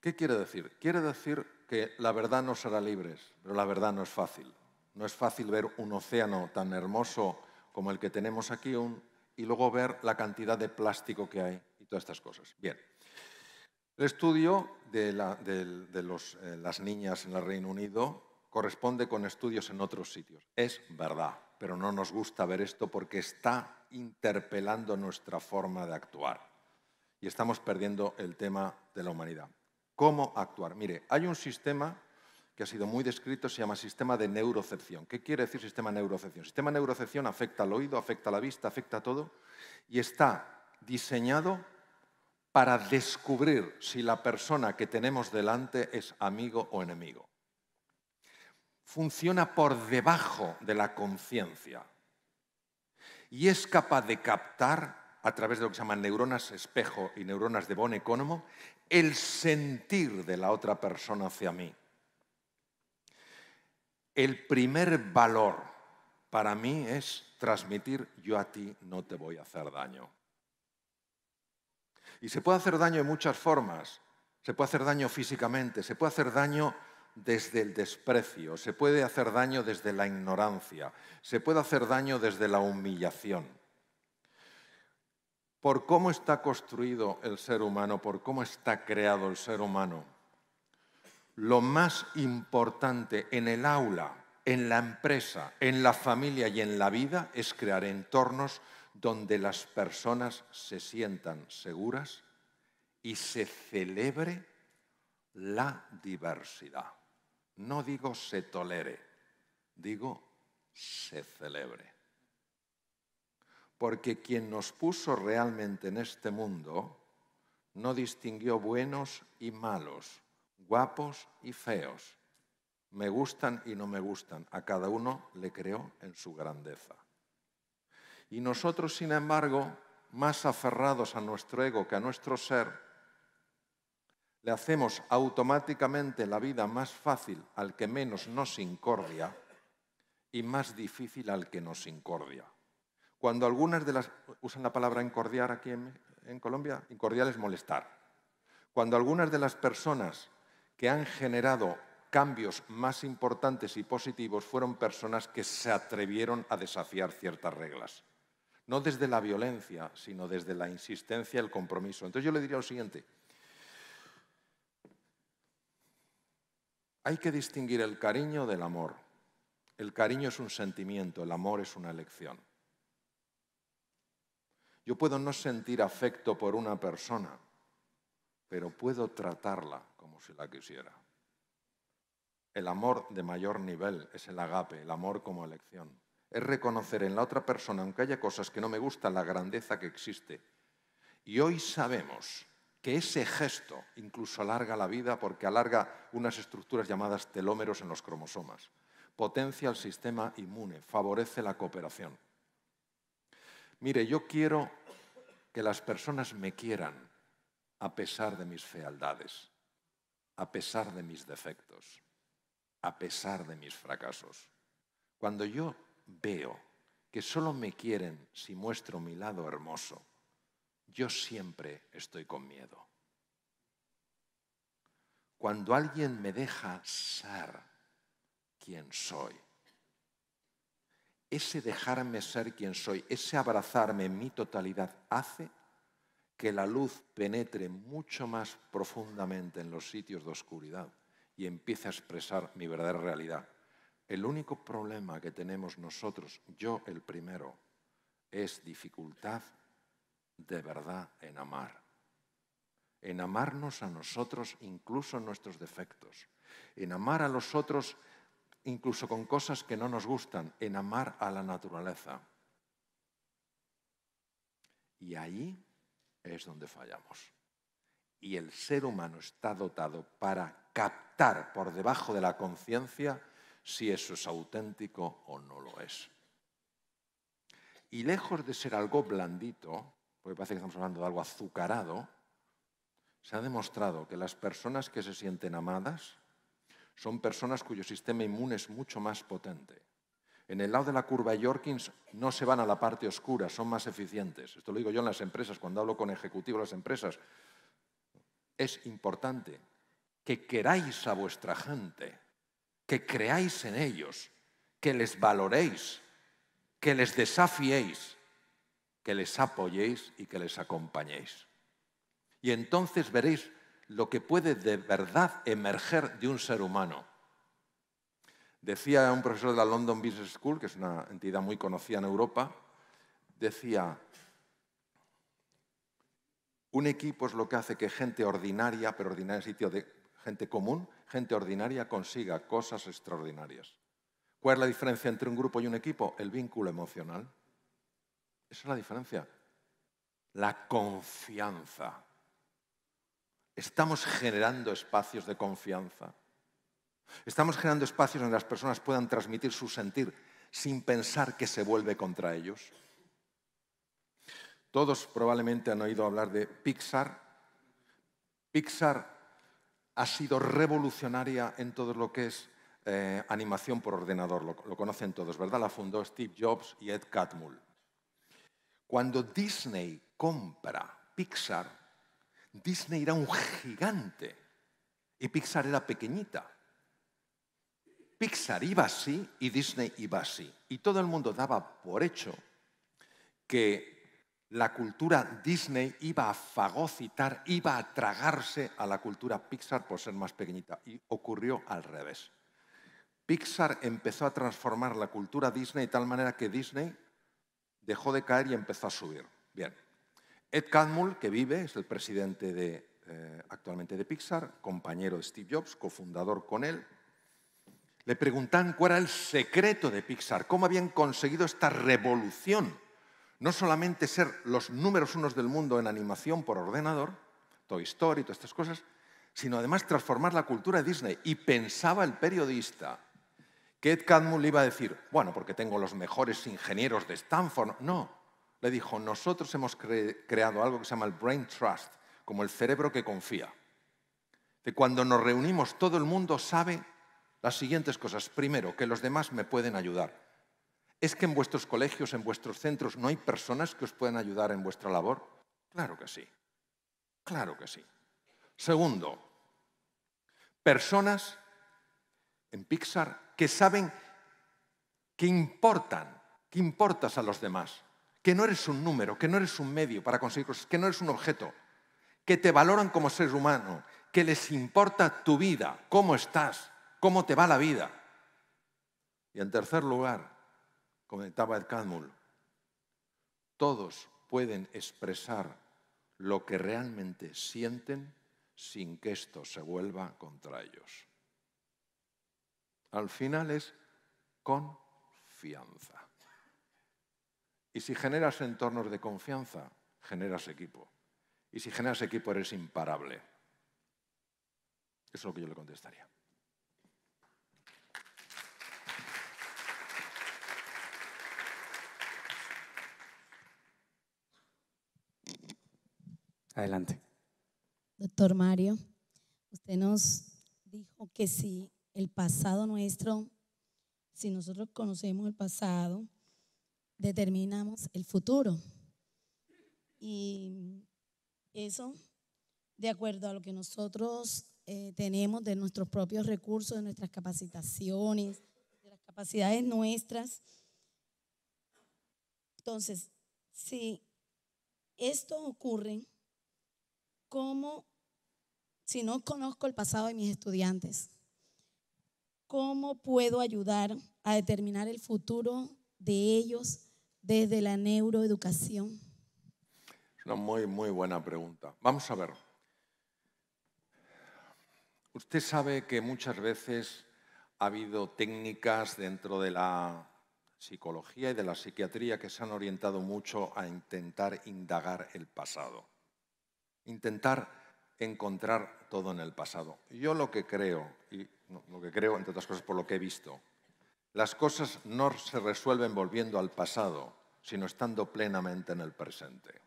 ¿Qué quiere decir? Quiere decir que la verdad no será libre, pero la verdad no es fácil. No es fácil ver un océano tan hermoso como el que tenemos aquí, un y luego ver la cantidad de plástico que hay y todas estas cosas. Bien. El estudio de, eh, las niñas en el Reino Unido corresponde con estudios en otros sitios. Es verdad, pero no nos gusta ver esto porque está interpelando nuestra forma de actuar y estamos perdiendo el tema de la humanidad. ¿Cómo actuar? Mire, hay un sistema que ha sido muy descrito, se llama sistema de neurocepción. ¿Qué quiere decir sistema de neurocepción? Sistema de neurocepción afecta al oído, afecta a la vista, afecta a todo y está diseñado para descubrir si la persona que tenemos delante es amigo o enemigo. Funciona por debajo de la conciencia y es capaz de captar a través de lo que se llaman neuronas espejo y neuronas de Bon Economo, el sentir de la otra persona hacia mí el primer valor para mí es transmitir yo a ti no te voy a hacer daño. Y se puede hacer daño de muchas formas. Se puede hacer daño físicamente, se puede hacer daño desde el desprecio, se puede hacer daño desde la ignorancia, se puede hacer daño desde la humillación. Por cómo está construido el ser humano, por cómo está creado el ser humano, lo más importante en el aula, en la empresa, en la familia y en la vida es crear entornos donde las personas se sientan seguras y se celebre la diversidad. No digo se tolere, digo se celebre. Porque quien nos puso realmente en este mundo no distinguió buenos y malos, guapos y feos, me gustan y no me gustan. A cada uno le creó en su grandeza. Y nosotros, sin embargo, más aferrados a nuestro ego que a nuestro ser, le hacemos automáticamente la vida más fácil al que menos nos incordia y más difícil al que nos incordia. Cuando algunas de las... usan la palabra incordiar aquí en, Colombia, incordiar es molestar. Cuando algunas de las personas que han generado cambios más importantes y positivos fueron personas que se atrevieron a desafiar ciertas reglas. No desde la violencia, sino desde la insistencia y el compromiso. Entonces yo le diría lo siguiente. Hay que distinguir el cariño del amor. El cariño es un sentimiento, el amor es una elección. Yo puedo no sentir afecto por una persona, pero puedo tratarla como si la quisiera. El amor de mayor nivel es el agape, el amor como elección. Es reconocer en la otra persona, aunque haya cosas que no me gustan, la grandeza que existe. Y hoy sabemos que ese gesto incluso alarga la vida porque alarga unas estructuras llamadas telómeros en los cromosomas, potencia el sistema inmune, favorece la cooperación. Mire, yo quiero que las personas me quieran, a pesar de mis fealdades, a pesar de mis defectos, a pesar de mis fracasos. Cuando yo veo que solo me quieren si muestro mi lado hermoso, yo siempre estoy con miedo. Cuando alguien me deja ser quien soy, ese dejarme ser quien soy, ese abrazarme en mi totalidad hace que la luz penetre mucho más profundamente en los sitios de oscuridad y empiece a expresar mi verdadera realidad. El único problema que tenemos nosotros, yo el primero, es dificultad de verdad en amar. En amarnos a nosotros incluso nuestros defectos. En amar a los otros incluso con cosas que no nos gustan. En amar a la naturaleza. Y ahí es donde fallamos. Y el ser humano está dotado para captar por debajo de la conciencia si eso es auténtico o no lo es. Y lejos de ser algo blandito, porque parece que estamos hablando de algo azucarado, se ha demostrado que las personas que se sienten amadas son personas cuyo sistema inmune es mucho más potente en el lado de la curva Yorkins no se van a la parte oscura, son más eficientes. Esto lo digo yo en las empresas, cuando hablo con ejecutivos de las empresas. Es importante que queráis a vuestra gente, que creáis en ellos, que les valoréis, que les desafiéis, que les apoyéis y que les acompañéis. Y entonces veréis lo que puede de verdad emerger de un ser humano Decía un profesor de la London Business School, que es una entidad muy conocida en Europa, decía, un equipo es lo que hace que gente ordinaria, pero ordinaria en sitio de gente común, gente ordinaria consiga cosas extraordinarias. ¿Cuál es la diferencia entre un grupo y un equipo? El vínculo emocional. Esa es la diferencia. La confianza. Estamos generando espacios de confianza. Estamos generando espacios donde las personas puedan transmitir su sentir sin pensar que se vuelve contra ellos. Todos probablemente han oído hablar de Pixar. Pixar ha sido revolucionaria en todo lo que es eh, animación por ordenador. Lo, lo conocen todos, ¿verdad? La fundó Steve Jobs y Ed Catmull. Cuando Disney compra Pixar, Disney era un gigante y Pixar era pequeñita. Pixar iba así y Disney iba así. Y todo el mundo daba por hecho que la cultura Disney iba a fagocitar, iba a tragarse a la cultura Pixar por ser más pequeñita. Y ocurrió al revés. Pixar empezó a transformar la cultura Disney de tal manera que Disney dejó de caer y empezó a subir. Bien. Ed Catmull, que vive, es el presidente de, eh, actualmente de Pixar, compañero de Steve Jobs, cofundador con él, le preguntaban cuál era el secreto de Pixar, cómo habían conseguido esta revolución. No solamente ser los números unos del mundo en animación por ordenador, Toy Story, todas estas cosas, sino además transformar la cultura de Disney. Y pensaba el periodista que Ed Catmull iba a decir, bueno, porque tengo los mejores ingenieros de Stanford. No, le dijo, nosotros hemos creado algo que se llama el Brain Trust, como el cerebro que confía. De cuando nos reunimos, todo el mundo sabe las siguientes cosas. Primero, que los demás me pueden ayudar. ¿Es que en vuestros colegios, en vuestros centros, no hay personas que os puedan ayudar en vuestra labor? Claro que sí. Claro que sí. Segundo, personas en Pixar que saben que importan, que importas a los demás, que no eres un número, que no eres un medio para conseguir cosas, que no eres un objeto, que te valoran como ser humano, que les importa tu vida, cómo estás, cómo te va la vida. Y en tercer lugar, comentaba Cadmul, todos pueden expresar lo que realmente sienten sin que esto se vuelva contra ellos. Al final es confianza. Y si generas entornos de confianza, generas equipo. Y si generas equipo, eres imparable. Eso es lo que yo le contestaría. Adelante. Doctor Mario, usted nos dijo que si el pasado nuestro, si nosotros conocemos el pasado, determinamos el futuro. Y eso, de acuerdo a lo que nosotros eh, tenemos de nuestros propios recursos, de nuestras capacitaciones, de las capacidades nuestras. Entonces, si esto ocurre, ¿Cómo, si no conozco el pasado de mis estudiantes, cómo puedo ayudar a determinar el futuro de ellos desde la neuroeducación? Es Una muy, muy buena pregunta. Vamos a ver. Usted sabe que muchas veces ha habido técnicas dentro de la psicología y de la psiquiatría que se han orientado mucho a intentar indagar el pasado intentar encontrar todo en el pasado. Yo lo que creo, y lo que creo, entre otras cosas, por lo que he visto, las cosas no se resuelven volviendo al pasado, sino estando plenamente en el presente.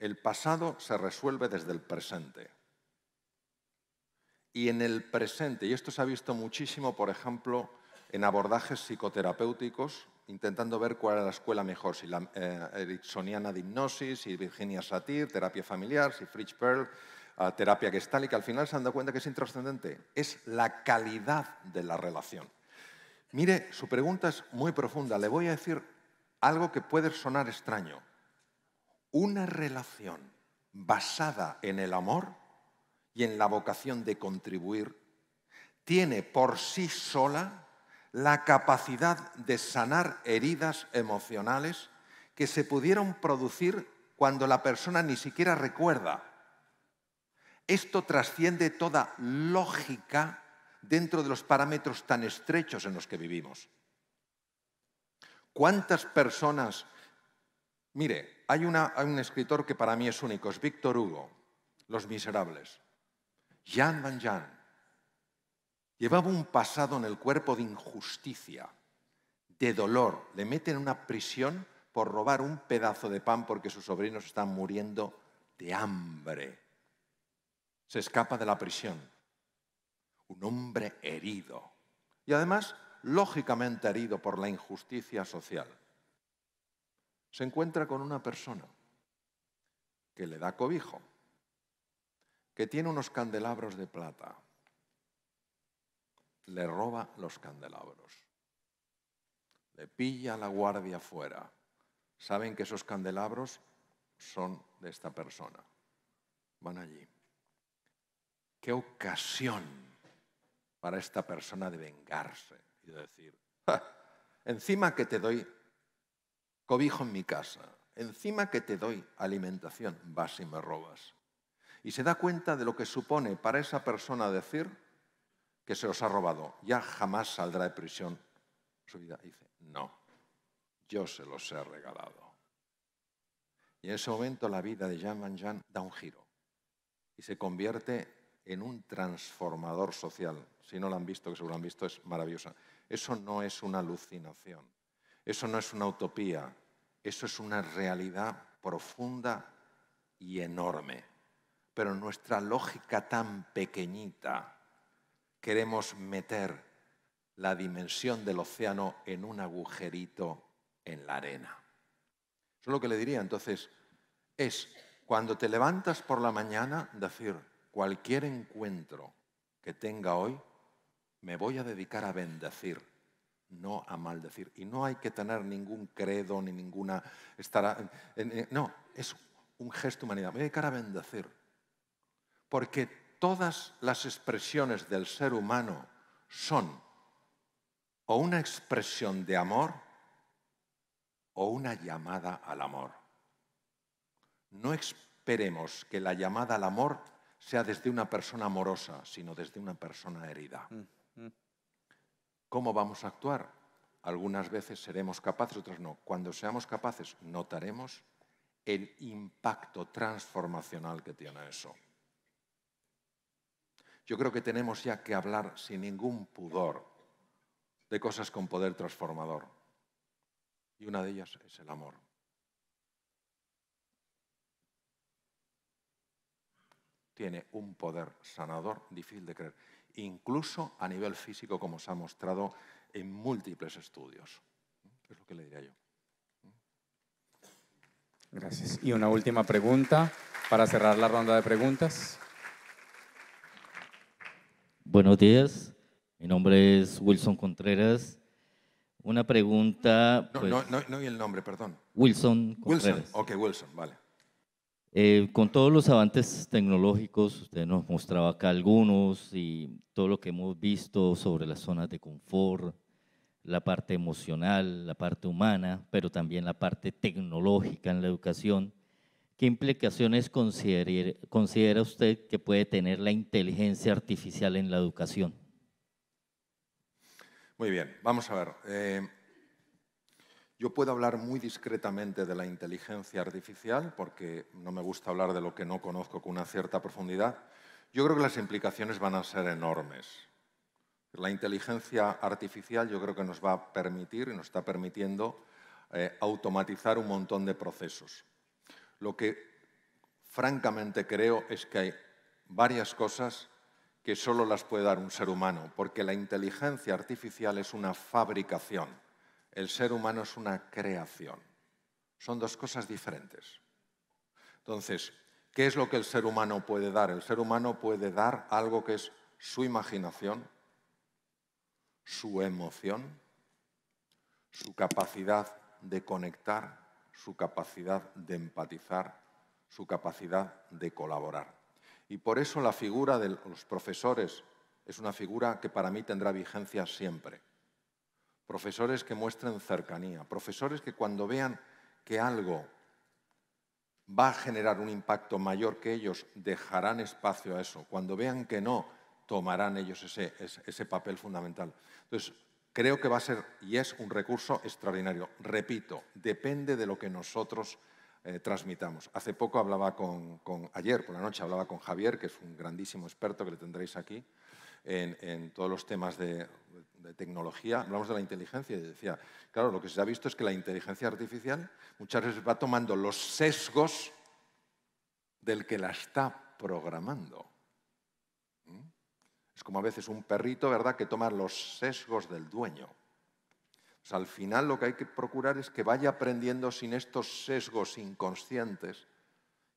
El pasado se resuelve desde el presente. Y en el presente, y esto se ha visto muchísimo, por ejemplo, en abordajes psicoterapéuticos intentando ver cuál era la escuela mejor, si la eh, ericksoniana de hipnosis, si Virginia Satir, terapia familiar, si Fritz Perl, ah, terapia que Al final se han dado cuenta que es intrascendente, es la calidad de la relación. Mire, su pregunta es muy profunda. Le voy a decir algo que puede sonar extraño. Una relación basada en el amor y en la vocación de contribuir tiene por sí sola la capacidad de sanar heridas emocionales que se pudieron producir cuando la persona ni siquiera recuerda. Esto trasciende toda lógica dentro de los parámetros tan estrechos en los que vivimos. ¿Cuántas personas... Mire, hay, hay un escritor que para mí es único, es Víctor Hugo, Los Miserables. Jean Van Jan. Llevaba un pasado en el cuerpo de injusticia, de dolor. Le meten en una prisión por robar un pedazo de pan porque sus sobrinos están muriendo de hambre. Se escapa de la prisión. Un hombre herido. Y además, lógicamente herido por la injusticia social. Se encuentra con una persona que le da cobijo, que tiene unos candelabros de plata, le roba los candelabros. Le pilla la guardia fuera. Saben que esos candelabros son de esta persona. Van allí. Qué ocasión para esta persona de vengarse y de decir, encima que te doy cobijo en mi casa, encima que te doy alimentación, vas y me robas. Y se da cuenta de lo que supone para esa persona decir, que se los ha robado, ya jamás saldrá de prisión su vida. Y dice, no, yo se los he regalado. Y en ese momento la vida de Jean Van Jean da un giro y se convierte en un transformador social. Si no lo han visto, que seguro lo han visto, es maravillosa. Eso no es una alucinación, eso no es una utopía, eso es una realidad profunda y enorme. Pero nuestra lógica tan pequeñita queremos meter la dimensión del océano en un agujerito en la arena. Eso es lo que le diría entonces, es cuando te levantas por la mañana, decir, cualquier encuentro que tenga hoy, me voy a dedicar a bendecir, no a maldecir. Y no hay que tener ningún credo ni ninguna... Estará, no, es un gesto humanidad. Me voy a dedicar a bendecir. Porque todas las expresiones del ser humano son o una expresión de amor o una llamada al amor. No esperemos que la llamada al amor sea desde una persona amorosa, sino desde una persona herida. Mm, mm. ¿Cómo vamos a actuar? Algunas veces seremos capaces, otras no. Cuando seamos capaces, notaremos el impacto transformacional que tiene eso yo creo que tenemos ya que hablar sin ningún pudor de cosas con poder transformador. Y una de ellas es el amor. Tiene un poder sanador difícil de creer, incluso a nivel físico, como se ha mostrado en múltiples estudios. Es lo que le diría yo. Gracias. Y una última pregunta para cerrar la ronda de preguntas. Buenos días, mi nombre es Wilson Contreras. Una pregunta... No, pues, no, no, no y el nombre, perdón. Wilson Contreras. Wilson, ok, Wilson, vale. Eh, con todos los avances tecnológicos, usted nos mostraba acá algunos y todo lo que hemos visto sobre las zonas de confort, la parte emocional, la parte humana, pero también la parte tecnológica en la educación. ¿Qué implicaciones considera usted que puede tener la inteligencia artificial en la educación? Muy bien, vamos a ver. Eh, yo puedo hablar muy discretamente de la inteligencia artificial porque no me gusta hablar de lo que no conozco con una cierta profundidad. Yo creo que las implicaciones van a ser enormes. La inteligencia artificial yo creo que nos va a permitir y nos está permitiendo eh, automatizar un montón de procesos lo que francamente creo es que hay varias cosas que solo las puede dar un ser humano, porque la inteligencia artificial es una fabricación, el ser humano es una creación. Son dos cosas diferentes. Entonces, ¿qué es lo que el ser humano puede dar? El ser humano puede dar algo que es su imaginación, su emoción, su capacidad de conectar su capacidad de empatizar, su capacidad de colaborar. Y por eso la figura de los profesores es una figura que para mí tendrá vigencia siempre. Profesores que muestren cercanía, profesores que cuando vean que algo va a generar un impacto mayor que ellos, dejarán espacio a eso. Cuando vean que no, tomarán ellos ese, papel fundamental. Entonces, Creo que va a ser y es un recurso extraordinario. Repito, depende de lo que nosotros eh, transmitamos. Hace poco hablaba con, ayer por la noche hablaba con Javier, que es un grandísimo experto que le tendréis aquí en, todos los temas de, tecnología. Hablamos de la inteligencia y decía, claro, lo que se ha visto es que la inteligencia artificial muchas veces va tomando los sesgos del que la está programando. Es como a veces un perrito, ¿verdad?, que toma los sesgos del dueño. Pues al final lo que hay que procurar es que vaya aprendiendo sin estos sesgos inconscientes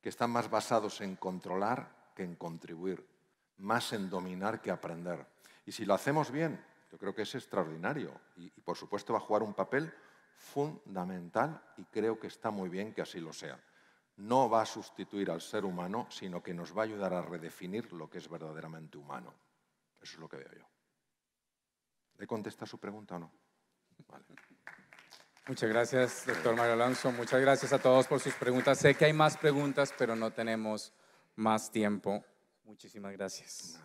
que están más basados en controlar que en contribuir, más en dominar que aprender. Y si lo hacemos bien, yo creo que es extraordinario y por supuesto va a jugar un papel fundamental y creo que está muy bien que así lo sea. No va a sustituir al ser humano, sino que nos va a ayudar a redefinir lo que es verdaderamente humano. Eso es lo que veo yo. ¿Le contesta su pregunta o no? Muchas gracias, doctor Mario Alonso. Muchas gracias a todos por sus preguntas. Sé que hay más preguntas, pero no tenemos más tiempo. Muchísimas gracias.